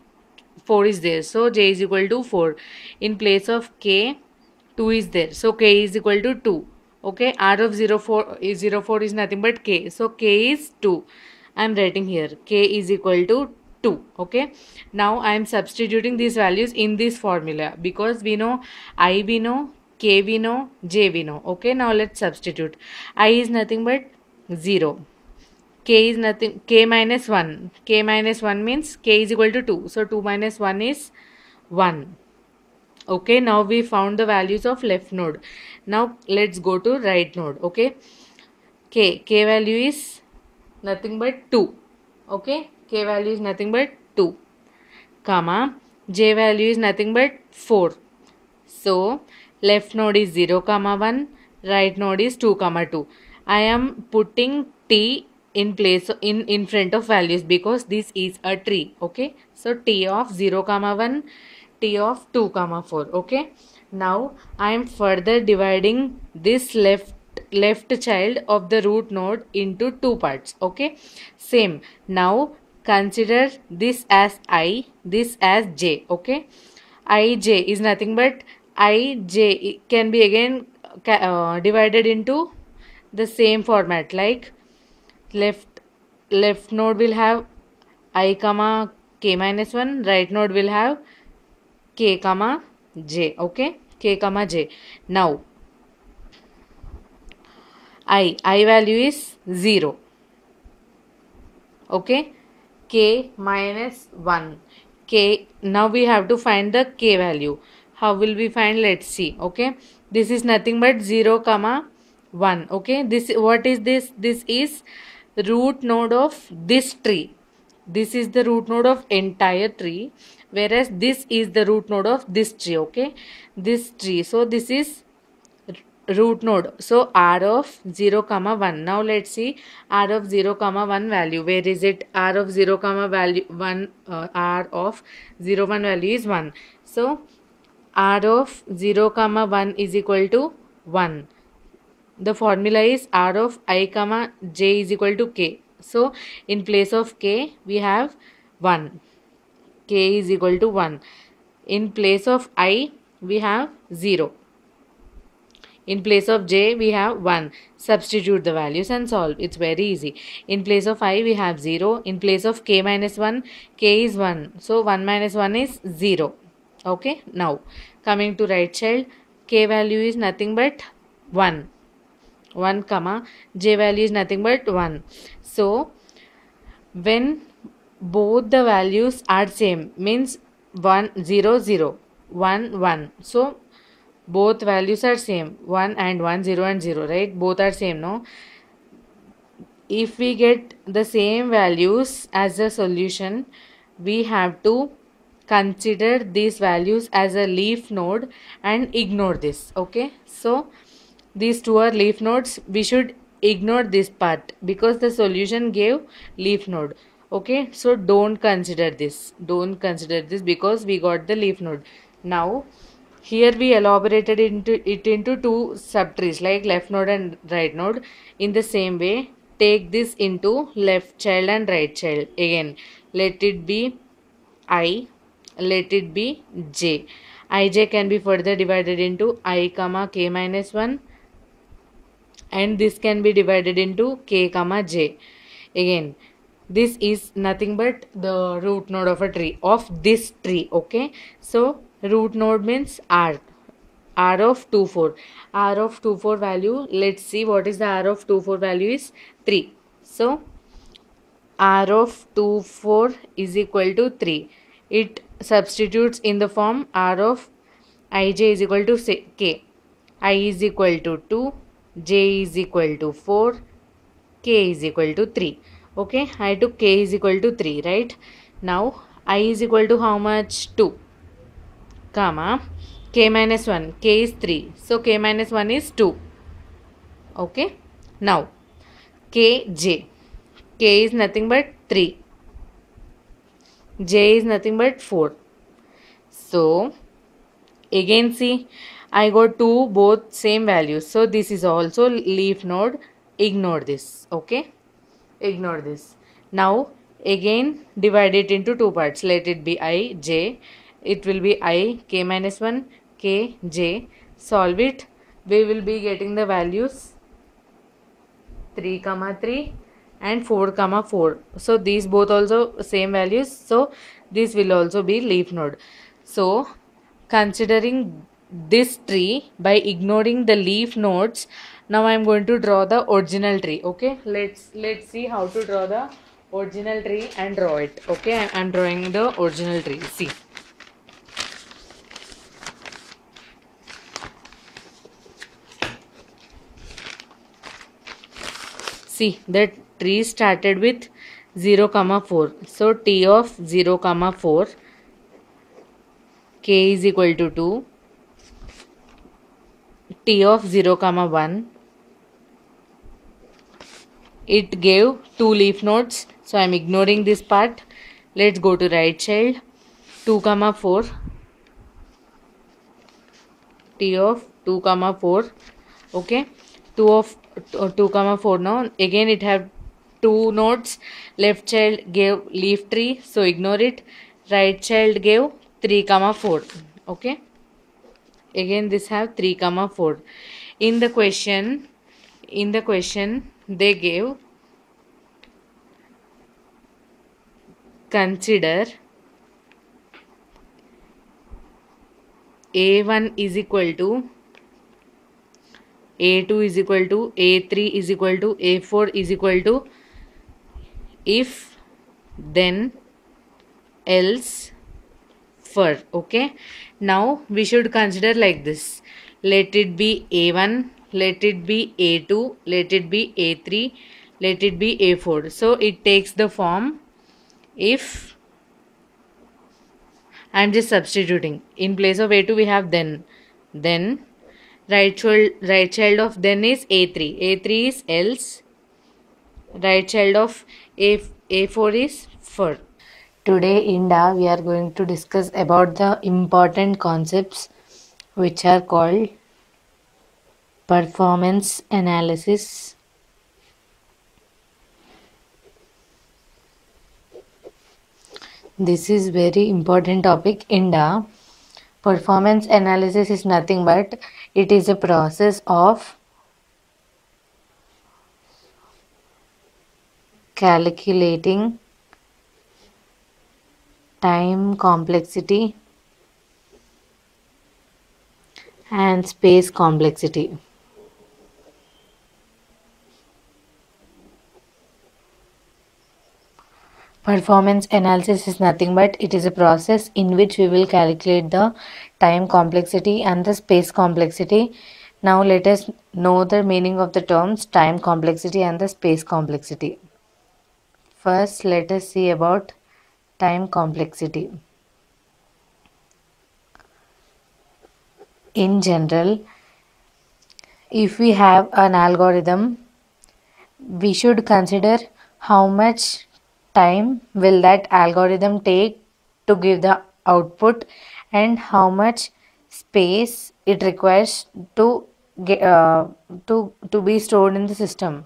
4 is there so j is equal to 4 in place of k 2 is there so k is equal to 2 okay r of 0 4 is 0 4 is nothing but k so k is 2 i am writing here k is equal to 2 okay now i am substituting these values in this formula because we know i we know k we know j we know okay now let's substitute i is nothing but 0 k is nothing k minus 1 k minus 1 means k is equal to 2 so 2 minus 1 is 1 okay now we found the values of left node now let's go to right node okay k k value is nothing but 2 okay k value is nothing but 2 comma j value is nothing but 4 so left node is 0 comma 1 right node is 2 comma 2 i am putting t in place in in front of values because this is a tree okay so t of 0 comma 1 t of 2 comma 4 okay now i am further dividing this left left child of the root node into two parts okay same now consider this as i this as j okay ij is nothing but ij can be again uh, divided into the same format like left left node will have i comma k minus 1 right node will have k comma j okay k comma j now i i value is 0 okay k minus 1 k now we have to find the k value how will we find let's see okay this is nothing but 0 comma 1 okay this what is this this is root node of this tree this is the root node of entire tree whereas this is the root node of this tree okay this tree so this is root node so r of 0 comma 1 now let's see r of 0 comma 1 value where is it r of 0 comma value 1 uh, r of 0 1 value is 1 so r of 0 comma 1 is equal to 1 the formula is r of i comma j is equal to k so in place of k we have 1 k is equal to 1 in place of i we have 0 in place of j, we have 1. Substitute the values and solve. It's very easy. In place of i, we have 0. In place of k minus 1, k is 1. So, 1 minus 1 is 0. Okay. Now, coming to right child, k value is nothing but 1. 1 comma, j value is nothing but 1. So, when both the values are same means 1 0 0 1 1 so both values are same 1 and 1 0 and 0 right both are same no if we get the same values as a solution we have to consider these values as a leaf node and ignore this okay so these two are leaf nodes we should ignore this part because the solution gave leaf node okay so don't consider this don't consider this because we got the leaf node now here we elaborated into it into two subtrees like left node and right node in the same way take this into left child and right child again let it be i let it be j ij can be further divided into i comma k minus 1 and this can be divided into k comma j again this is nothing but the root node of a tree of this tree okay so root node means r r of 2 4 r of 2 4 value let's see what is the r of 2 4 value is 3 so r of 2 4 is equal to 3 it substitutes in the form r of ij is equal to k i is equal to 2 j is equal to 4 k is equal to 3 okay i took k is equal to 3 right now i is equal to how much 2 comma k minus 1 k is 3 so k minus 1 is 2 okay now K J K is nothing but 3 j is nothing but 4 so again see I got two both same values so this is also leaf node ignore this okay ignore this now again divide it into two parts let it be i j it will be i k minus 1 k j solve it we will be getting the values 3 comma 3 and 4 comma 4 so these both also same values so this will also be leaf node so considering this tree by ignoring the leaf nodes now i am going to draw the original tree okay let's let's see how to draw the original tree and draw it okay i am drawing the original tree see see the tree started with 0 comma 4 so t of 0 comma 4 k is equal to 2 t of 0 comma 1 it gave two leaf nodes so i'm ignoring this part let's go to right child 2 comma 4 t of 2 comma 4 okay 2 of 2 comma 4 now again it have two nodes left child gave leaf tree so ignore it right child gave 3 comma 4 okay again this have 3 comma 4 in the question in the question they gave consider a1 is equal to a2 is equal to a3 is equal to a4 is equal to if then else for okay now we should consider like this let it be a1 let it be a2 let it be a3 let it be a4 so it takes the form if i am just substituting in place of a2 we have then then right child right child of then is a3 a3 is else right child of a a4 is for today in da we are going to discuss about the important concepts which are called performance analysis this is very important topic in da performance analysis is nothing but it is a process of calculating time complexity and space complexity. Performance analysis is nothing but it is a process in which we will calculate the time complexity and the space complexity. Now let us know the meaning of the terms time complexity and the space complexity. First let us see about time complexity. In general, if we have an algorithm, we should consider how much time will that algorithm take to give the output and how much space it requires to get uh, to to be stored in the system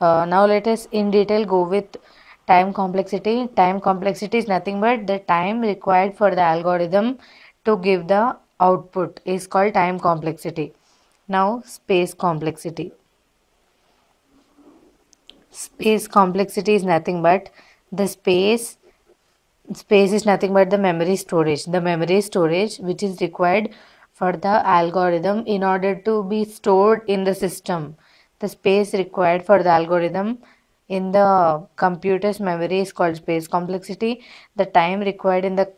uh, now let us in detail go with time complexity time complexity is nothing but the time required for the algorithm to give the output is called time complexity now space complexity space complexity is nothing but the space space is nothing but the memory storage the memory storage which is required for the algorithm in order to be stored in the system the space required for the algorithm in the computer's memory is called space complexity the time required in the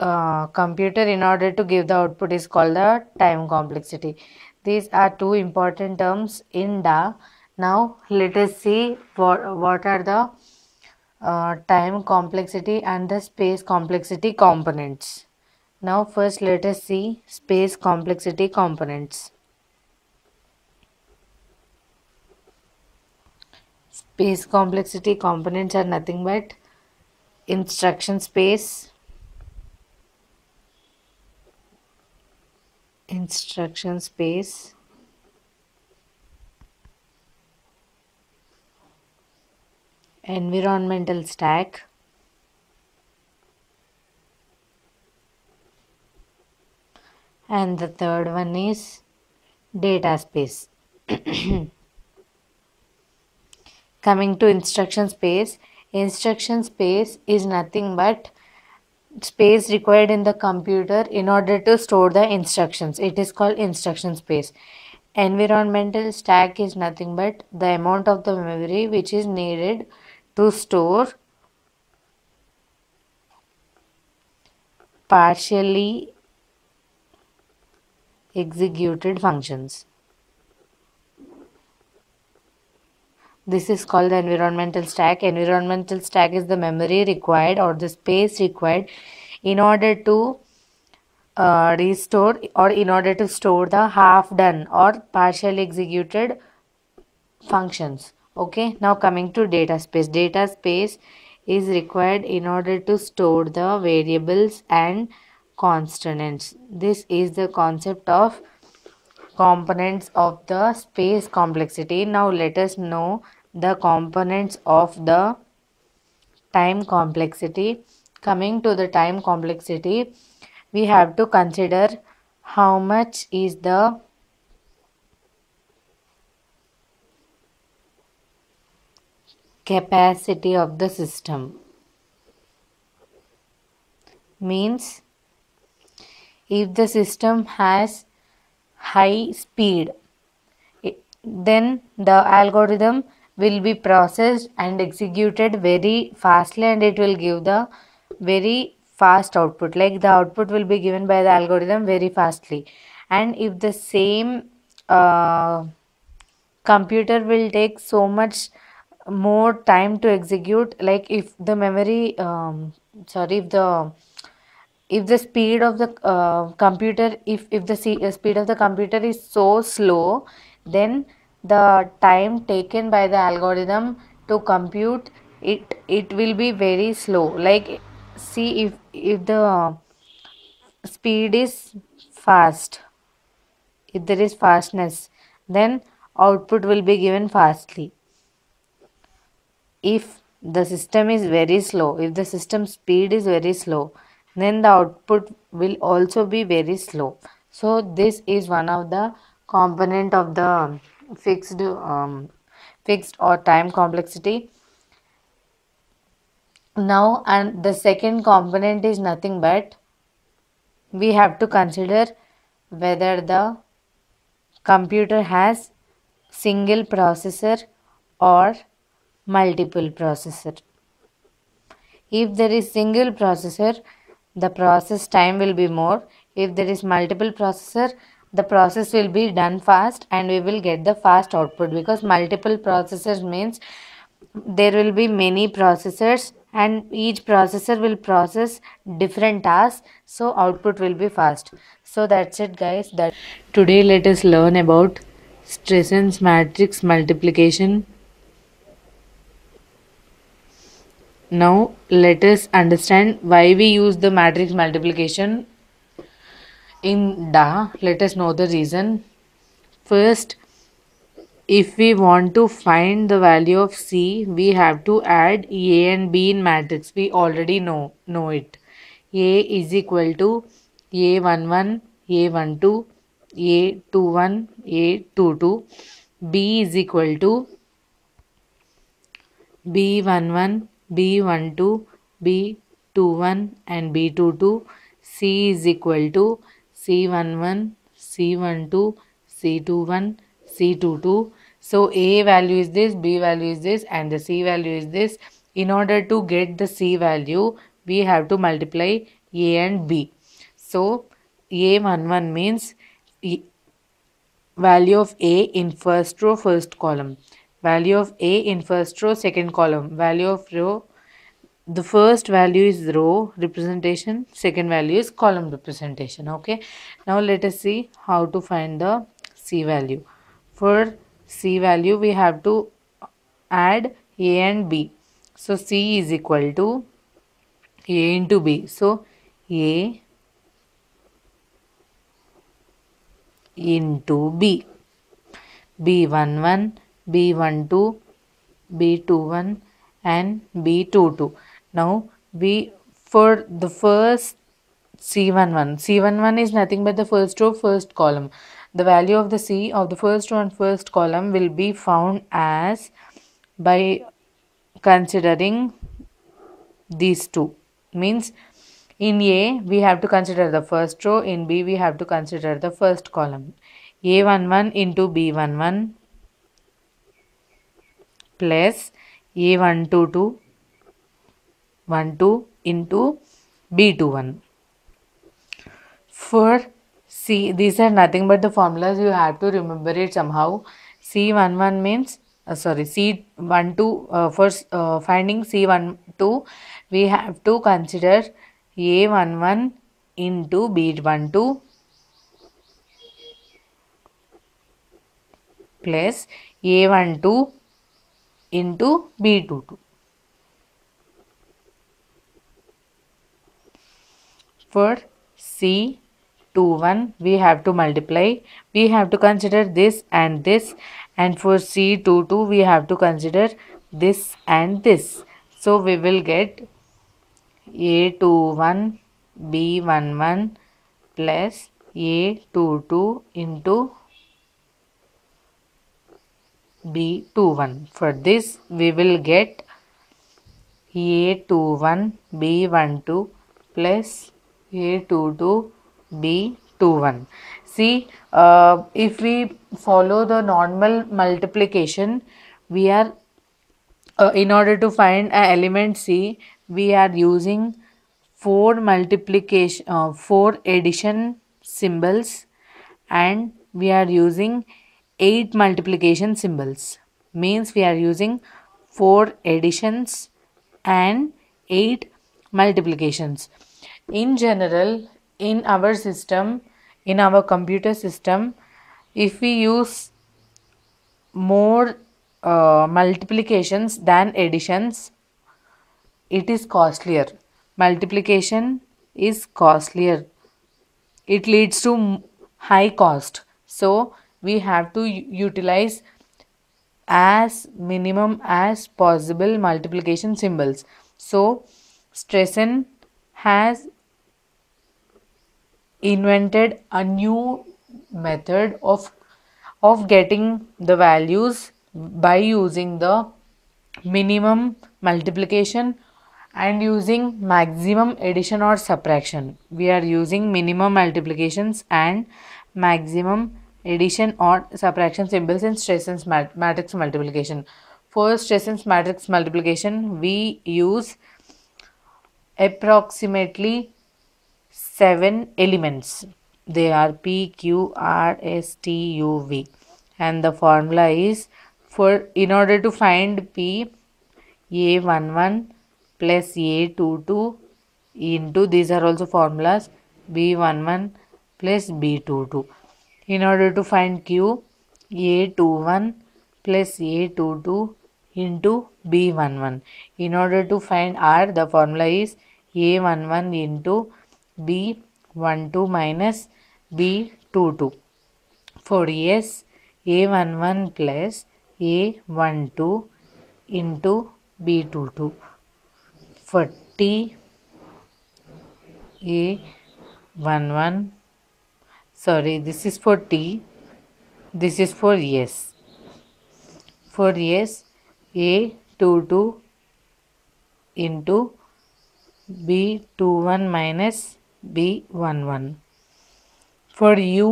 uh, computer in order to give the output is called the time complexity these are two important terms in da now let us see what, what are the uh, time complexity and the space complexity components. Now first let us see space complexity components. Space complexity components are nothing but instruction space, instruction space environmental stack and the third one is data space coming to instruction space instruction space is nothing but space required in the computer in order to store the instructions it is called instruction space environmental stack is nothing but the amount of the memory which is needed to store partially executed functions. This is called the environmental stack. Environmental stack is the memory required or the space required in order to uh, restore or in order to store the half done or partially executed functions okay now coming to data space data space is required in order to store the variables and constants this is the concept of components of the space complexity now let us know the components of the time complexity coming to the time complexity we have to consider how much is the capacity of the system means if the system has high speed then the algorithm will be processed and executed very fastly and it will give the very fast output like the output will be given by the algorithm very fastly and if the same uh, computer will take so much more time to execute like if the memory um, sorry if the if the speed of the uh, computer if if the uh, speed of the computer is so slow then the time taken by the algorithm to compute it it will be very slow like see if if the speed is fast if there is fastness then output will be given fastly if the system is very slow, if the system speed is very slow, then the output will also be very slow. So this is one of the component of the fixed um, fixed or time complexity. Now and the second component is nothing but we have to consider whether the computer has single processor or multiple processor. If there is single processor, the process time will be more. If there is multiple processor, the process will be done fast and we will get the fast output because multiple processors means there will be many processors and each processor will process different tasks so output will be fast so that's it guys that today let us learn about Strassen's matrix multiplication Now let us understand why we use the matrix multiplication in DA. Let us know the reason. First, if we want to find the value of C, we have to add A and B in matrix. We already know, know it. A is equal to A11, A12, A21, A22. B is equal to B11, B12, B21 and B22. C is equal to C11, C12, C21, C22. So A value is this, B value is this and the C value is this. In order to get the C value, we have to multiply A and B. So A11 means value of A in first row, first column. Value of A in first row, second column. Value of row, the first value is row representation, second value is column representation. Okay. Now let us see how to find the C value. For C value, we have to add A and B. So C is equal to A into B. So A into B. B11 B12, B21 and B22. Now we for the first C11, C11 is nothing but the first row first column. The value of the C of the first row and first column will be found as by considering these two means in A we have to consider the first row in B we have to consider the first column A11 into B11 plus A122 12 into B21. For C, these are nothing but the formulas you have to remember it somehow. C11 means uh, sorry C12 uh, for uh, finding C12 we have to consider A11 into B12 plus A12 into B22. For C21 we have to multiply. We have to consider this and this and for C22 we have to consider this and this. So we will get A21 B11 plus A22 into b one. For this we will get a two one b one two plus a two two b two one. See uh, if we follow the normal multiplication we are uh, in order to find an element C we are using four multiplication uh, four addition symbols and we are using 8 multiplication symbols means we are using 4 additions and 8 multiplications in general in our system in our computer system if we use more uh, multiplications than additions it is costlier multiplication is costlier it leads to high cost so we have to utilize as minimum as possible multiplication symbols. So, Stressen has invented a new method of of getting the values by using the minimum multiplication and using maximum addition or subtraction we are using minimum multiplications and maximum addition or subtraction symbols in Streisand's mat matrix multiplication. For Streisand's matrix multiplication, we use approximately 7 elements. They are P, Q, R, S, T, U, V. And the formula is for in order to find P, A11 plus A22 into these are also formulas B11 plus B22 in order to find q a21 plus a22 into b11 in order to find r the formula is a11 into b12 minus b22 for S, a a11 plus a12 into b22 for t a11 sorry this is for T this is for yes for yes A 2 2 into B 2 1 minus B 1 1 for U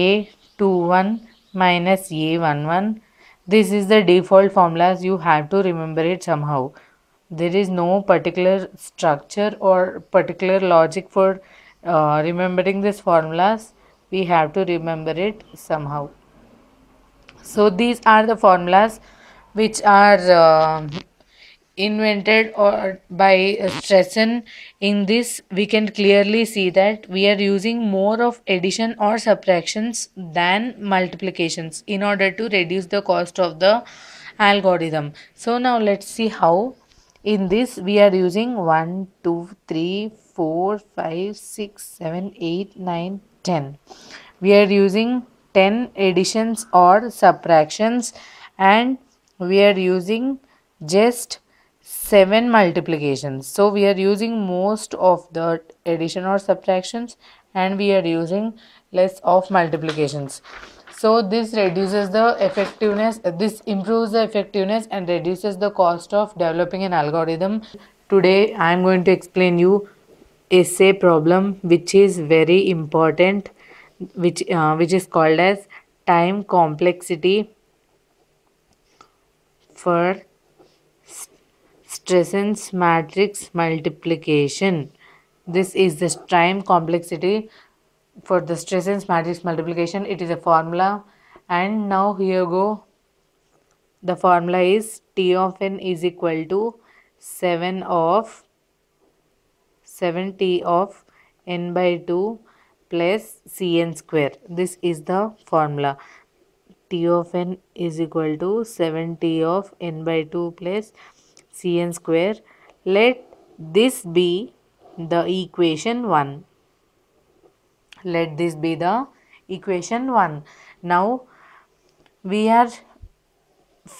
A 2 1 minus A 1 1 this is the default formulas you have to remember it somehow there is no particular structure or particular logic for uh, remembering these formulas we have to remember it somehow so these are the formulas which are uh, invented or by Stressen in this we can clearly see that we are using more of addition or subtractions than multiplications in order to reduce the cost of the algorithm so now let's see how in this we are using 1 2 3 4 5 6 7 8 9 10 we are using 10 additions or subtractions and we are using just 7 multiplications so we are using most of the addition or subtractions and we are using less of multiplications so this reduces the effectiveness this improves the effectiveness and reduces the cost of developing an algorithm today i am going to explain you is a problem which is very important which uh, which is called as time complexity for Streisand's matrix multiplication. This is the time complexity for the Streisand's matrix multiplication. It is a formula and now here go. The formula is T of n is equal to 7 of 70 of n by 2 plus cn square. This is the formula. T of n is equal to 70 of n by 2 plus cn square. Let this be the equation 1. Let this be the equation 1. Now, we are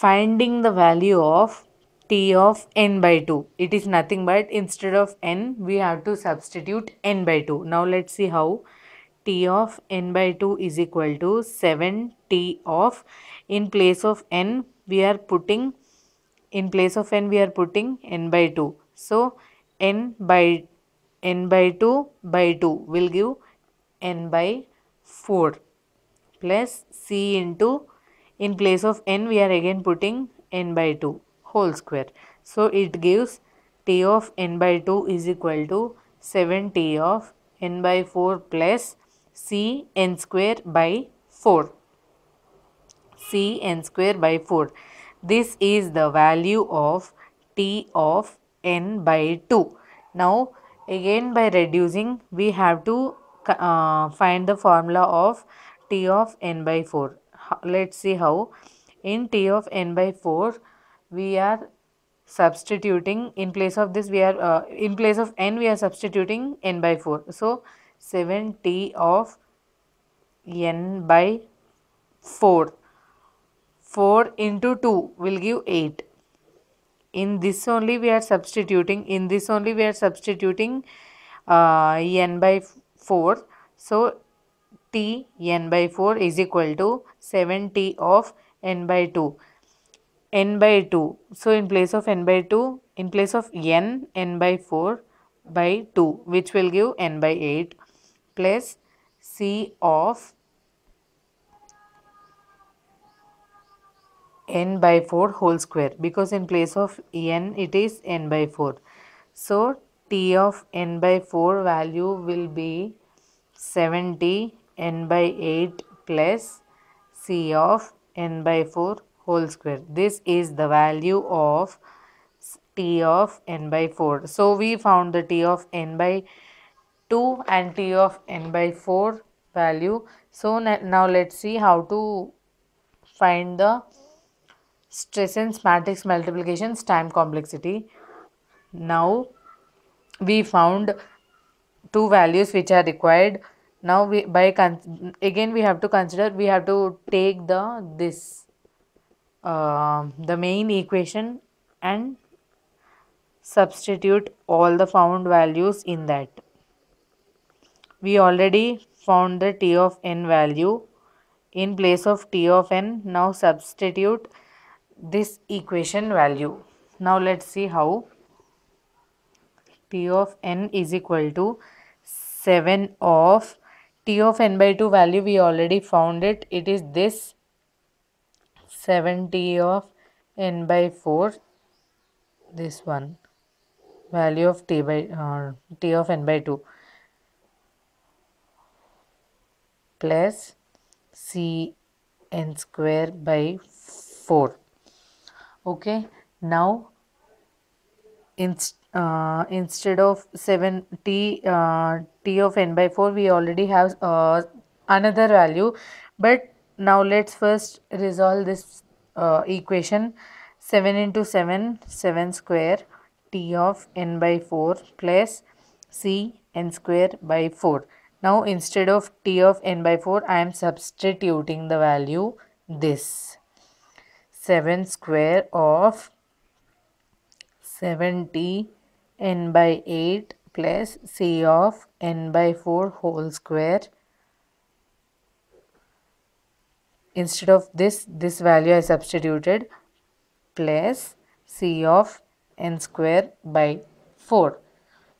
finding the value of t of n by 2. It is nothing but instead of n, we have to substitute n by 2. Now let's see how t of n by 2 is equal to 7t of in place of n we are putting in place of n we are putting n by 2. So n by n by 2 by 2 will give n by 4 plus c into in place of n we are again putting n by 2 whole square. So it gives t of n by 2 is equal to 7t of n by 4 plus c n square by 4. c n square by 4. This is the value of t of n by 2. Now again by reducing we have to uh, find the formula of t of n by 4. Let's see how. In t of n by 4 we are substituting in place of this we are uh, in place of n we are substituting n by 4 so 7t of n by 4 4 into 2 will give 8 in this only we are substituting in this only we are substituting uh, n by 4 so t n by 4 is equal to 7t of n by 2 n by 2. So, in place of n by 2, in place of n, n by 4 by 2 which will give n by 8 plus C of n by 4 whole square because in place of n it is n by 4. So, T of n by 4 value will be 70 n by 8 plus C of n by 4 whole square. This is the value of t of n by 4. So we found the t of n by 2 and t of n by 4 value. So now let's see how to find the and matrix multiplications time complexity. Now we found two values which are required now we by again we have to consider we have to take the this uh, the main equation and substitute all the found values in that. We already found the t of n value. In place of t of n, now substitute this equation value. Now let's see how t of n is equal to 7 of t of n by 2 value we already found it. It is this 70 of n by 4 this one value of t by uh, t of n by 2 plus c n square by 4 okay now inst uh, instead of 7 t uh, t of n by 4 we already have uh, another value but now let's first resolve this uh, equation 7 into 7 7 square t of n by 4 plus c n square by 4. Now instead of t of n by 4 I am substituting the value this 7 square of 7t n by 8 plus c of n by 4 whole square instead of this this value I substituted plus C of n square by 4.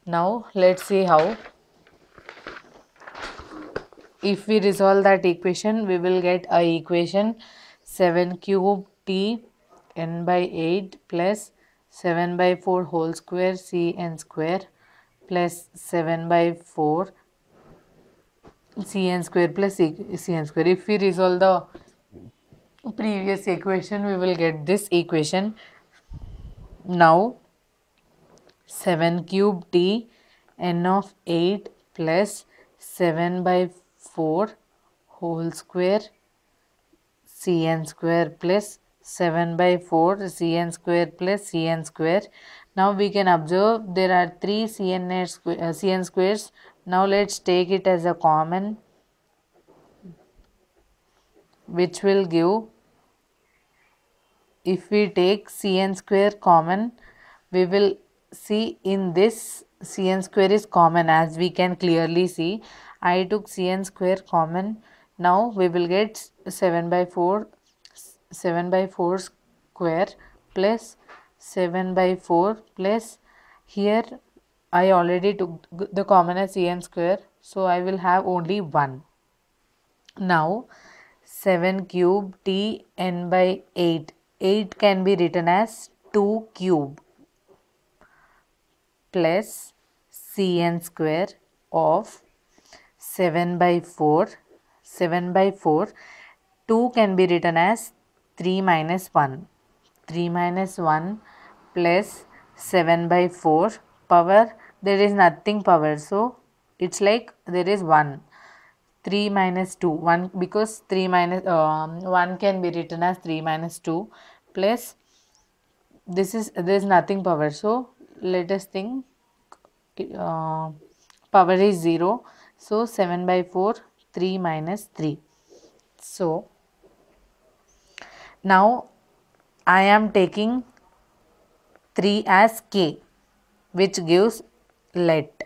Now let's see how if we resolve that equation we will get a equation 7 cube t n by 8 plus 7 by 4 whole square c n square plus 7 by 4 cn square plus cn square. If we resolve the previous equation, we will get this equation. Now, 7 cube t n of 8 plus 7 by 4 whole square cn square plus 7 by 4 cn square plus cn square. Now we can observe there are 3 cn, uh, cn squares now let's take it as a common which will give if we take cn square common we will see in this cn square is common as we can clearly see I took cn square common now we will get 7 by 4 7 by 4 square plus 7 by 4 plus here I already took the common as cn square so I will have only 1. Now 7 cube t n by 8. 8 can be written as 2 cube plus cn square of 7 by 4. 7 by 4. 2 can be written as 3 minus 1. 3 minus 1 plus 7 by 4 power there is nothing power so it's like there is 1 3 minus 2 1 because 3 minus, um, 1 can be written as 3 minus 2 plus this is there is nothing power so let us think uh, power is 0 so 7 by 4 3 minus 3 so now I am taking 3 as k which gives let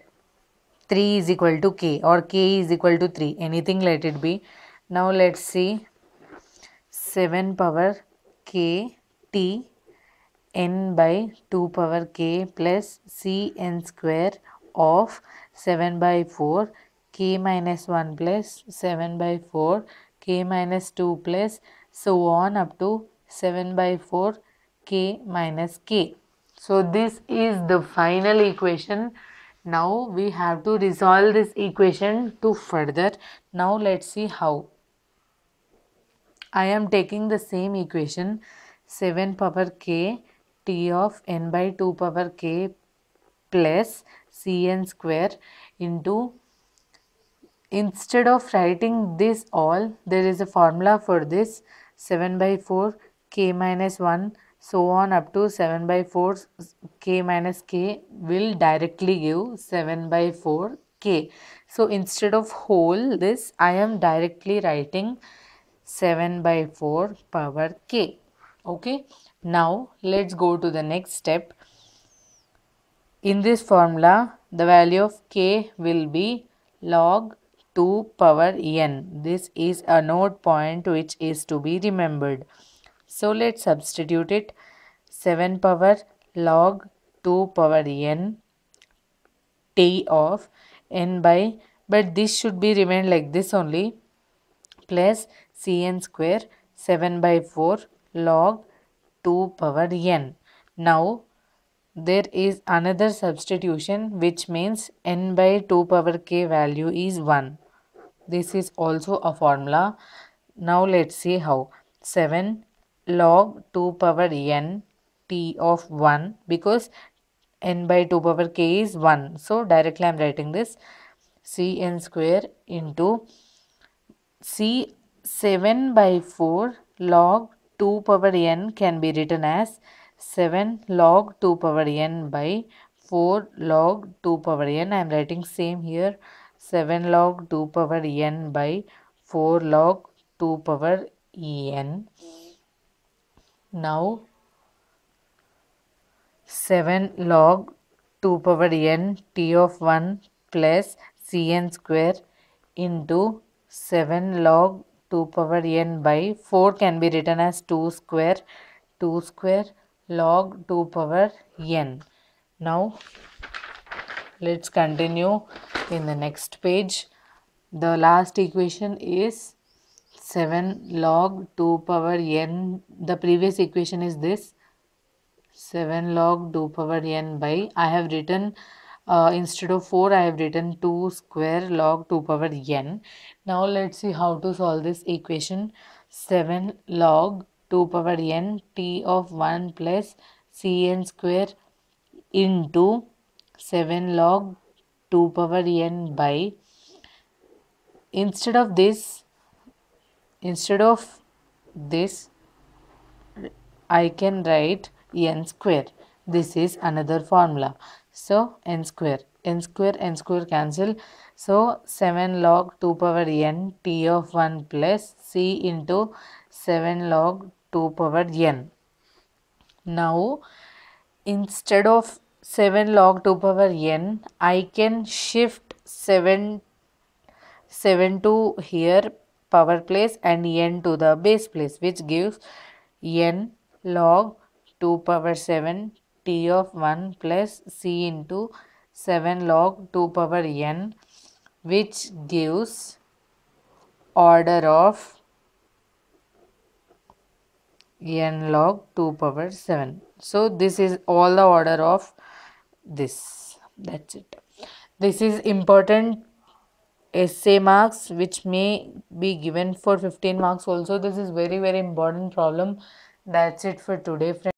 3 is equal to k or k is equal to 3 anything let it be now let's see 7 power k t n by 2 power k plus c n square of 7 by 4 k minus 1 plus 7 by 4 k minus 2 plus so on up to 7 by 4 k minus k. So this is the final equation now we have to resolve this equation to further now let's see how I am taking the same equation 7 power k t of n by 2 power k plus c n square into instead of writing this all there is a formula for this 7 by 4 k minus 1 so on up to 7 by 4 k minus k will directly give 7 by 4 k. So instead of whole this I am directly writing 7 by 4 power k. Okay. Now let's go to the next step. In this formula the value of k will be log 2 power n. This is a node point which is to be remembered. So let's substitute it 7 power log 2 power n t of n by but this should be remain like this only plus cn square 7 by 4 log 2 power n. Now there is another substitution which means n by 2 power k value is 1. This is also a formula. Now let's see how 7 log 2 power n t of 1 because n by 2 power k is 1. So directly I am writing this cn square into c 7 by 4 log 2 power n can be written as 7 log 2 power n by 4 log 2 power n. I am writing same here 7 log 2 power n by 4 log 2 power n now 7 log 2 power n t of 1 plus cn square into 7 log 2 power n by 4 can be written as 2 square 2 square log 2 power n. Now let's continue in the next page. The last equation is 7 log 2 power n. The previous equation is this 7 log 2 power n by I have written uh, instead of 4 I have written 2 square log 2 power n. Now let's see how to solve this equation 7 log 2 power n t of 1 plus cn square into 7 log 2 power n by instead of this instead of this I can write n square this is another formula so n square n square n square cancel so 7 log 2 power n t of 1 plus c into 7 log 2 power n now instead of 7 log 2 power n i can shift 7 7 to here power place and n to the base place which gives n log 2 power 7 t of 1 plus c into 7 log 2 power n which gives order of n log 2 power 7 so this is all the order of this that's it this is important essay marks which may be given for 15 marks also this is very very important problem that's it for today friends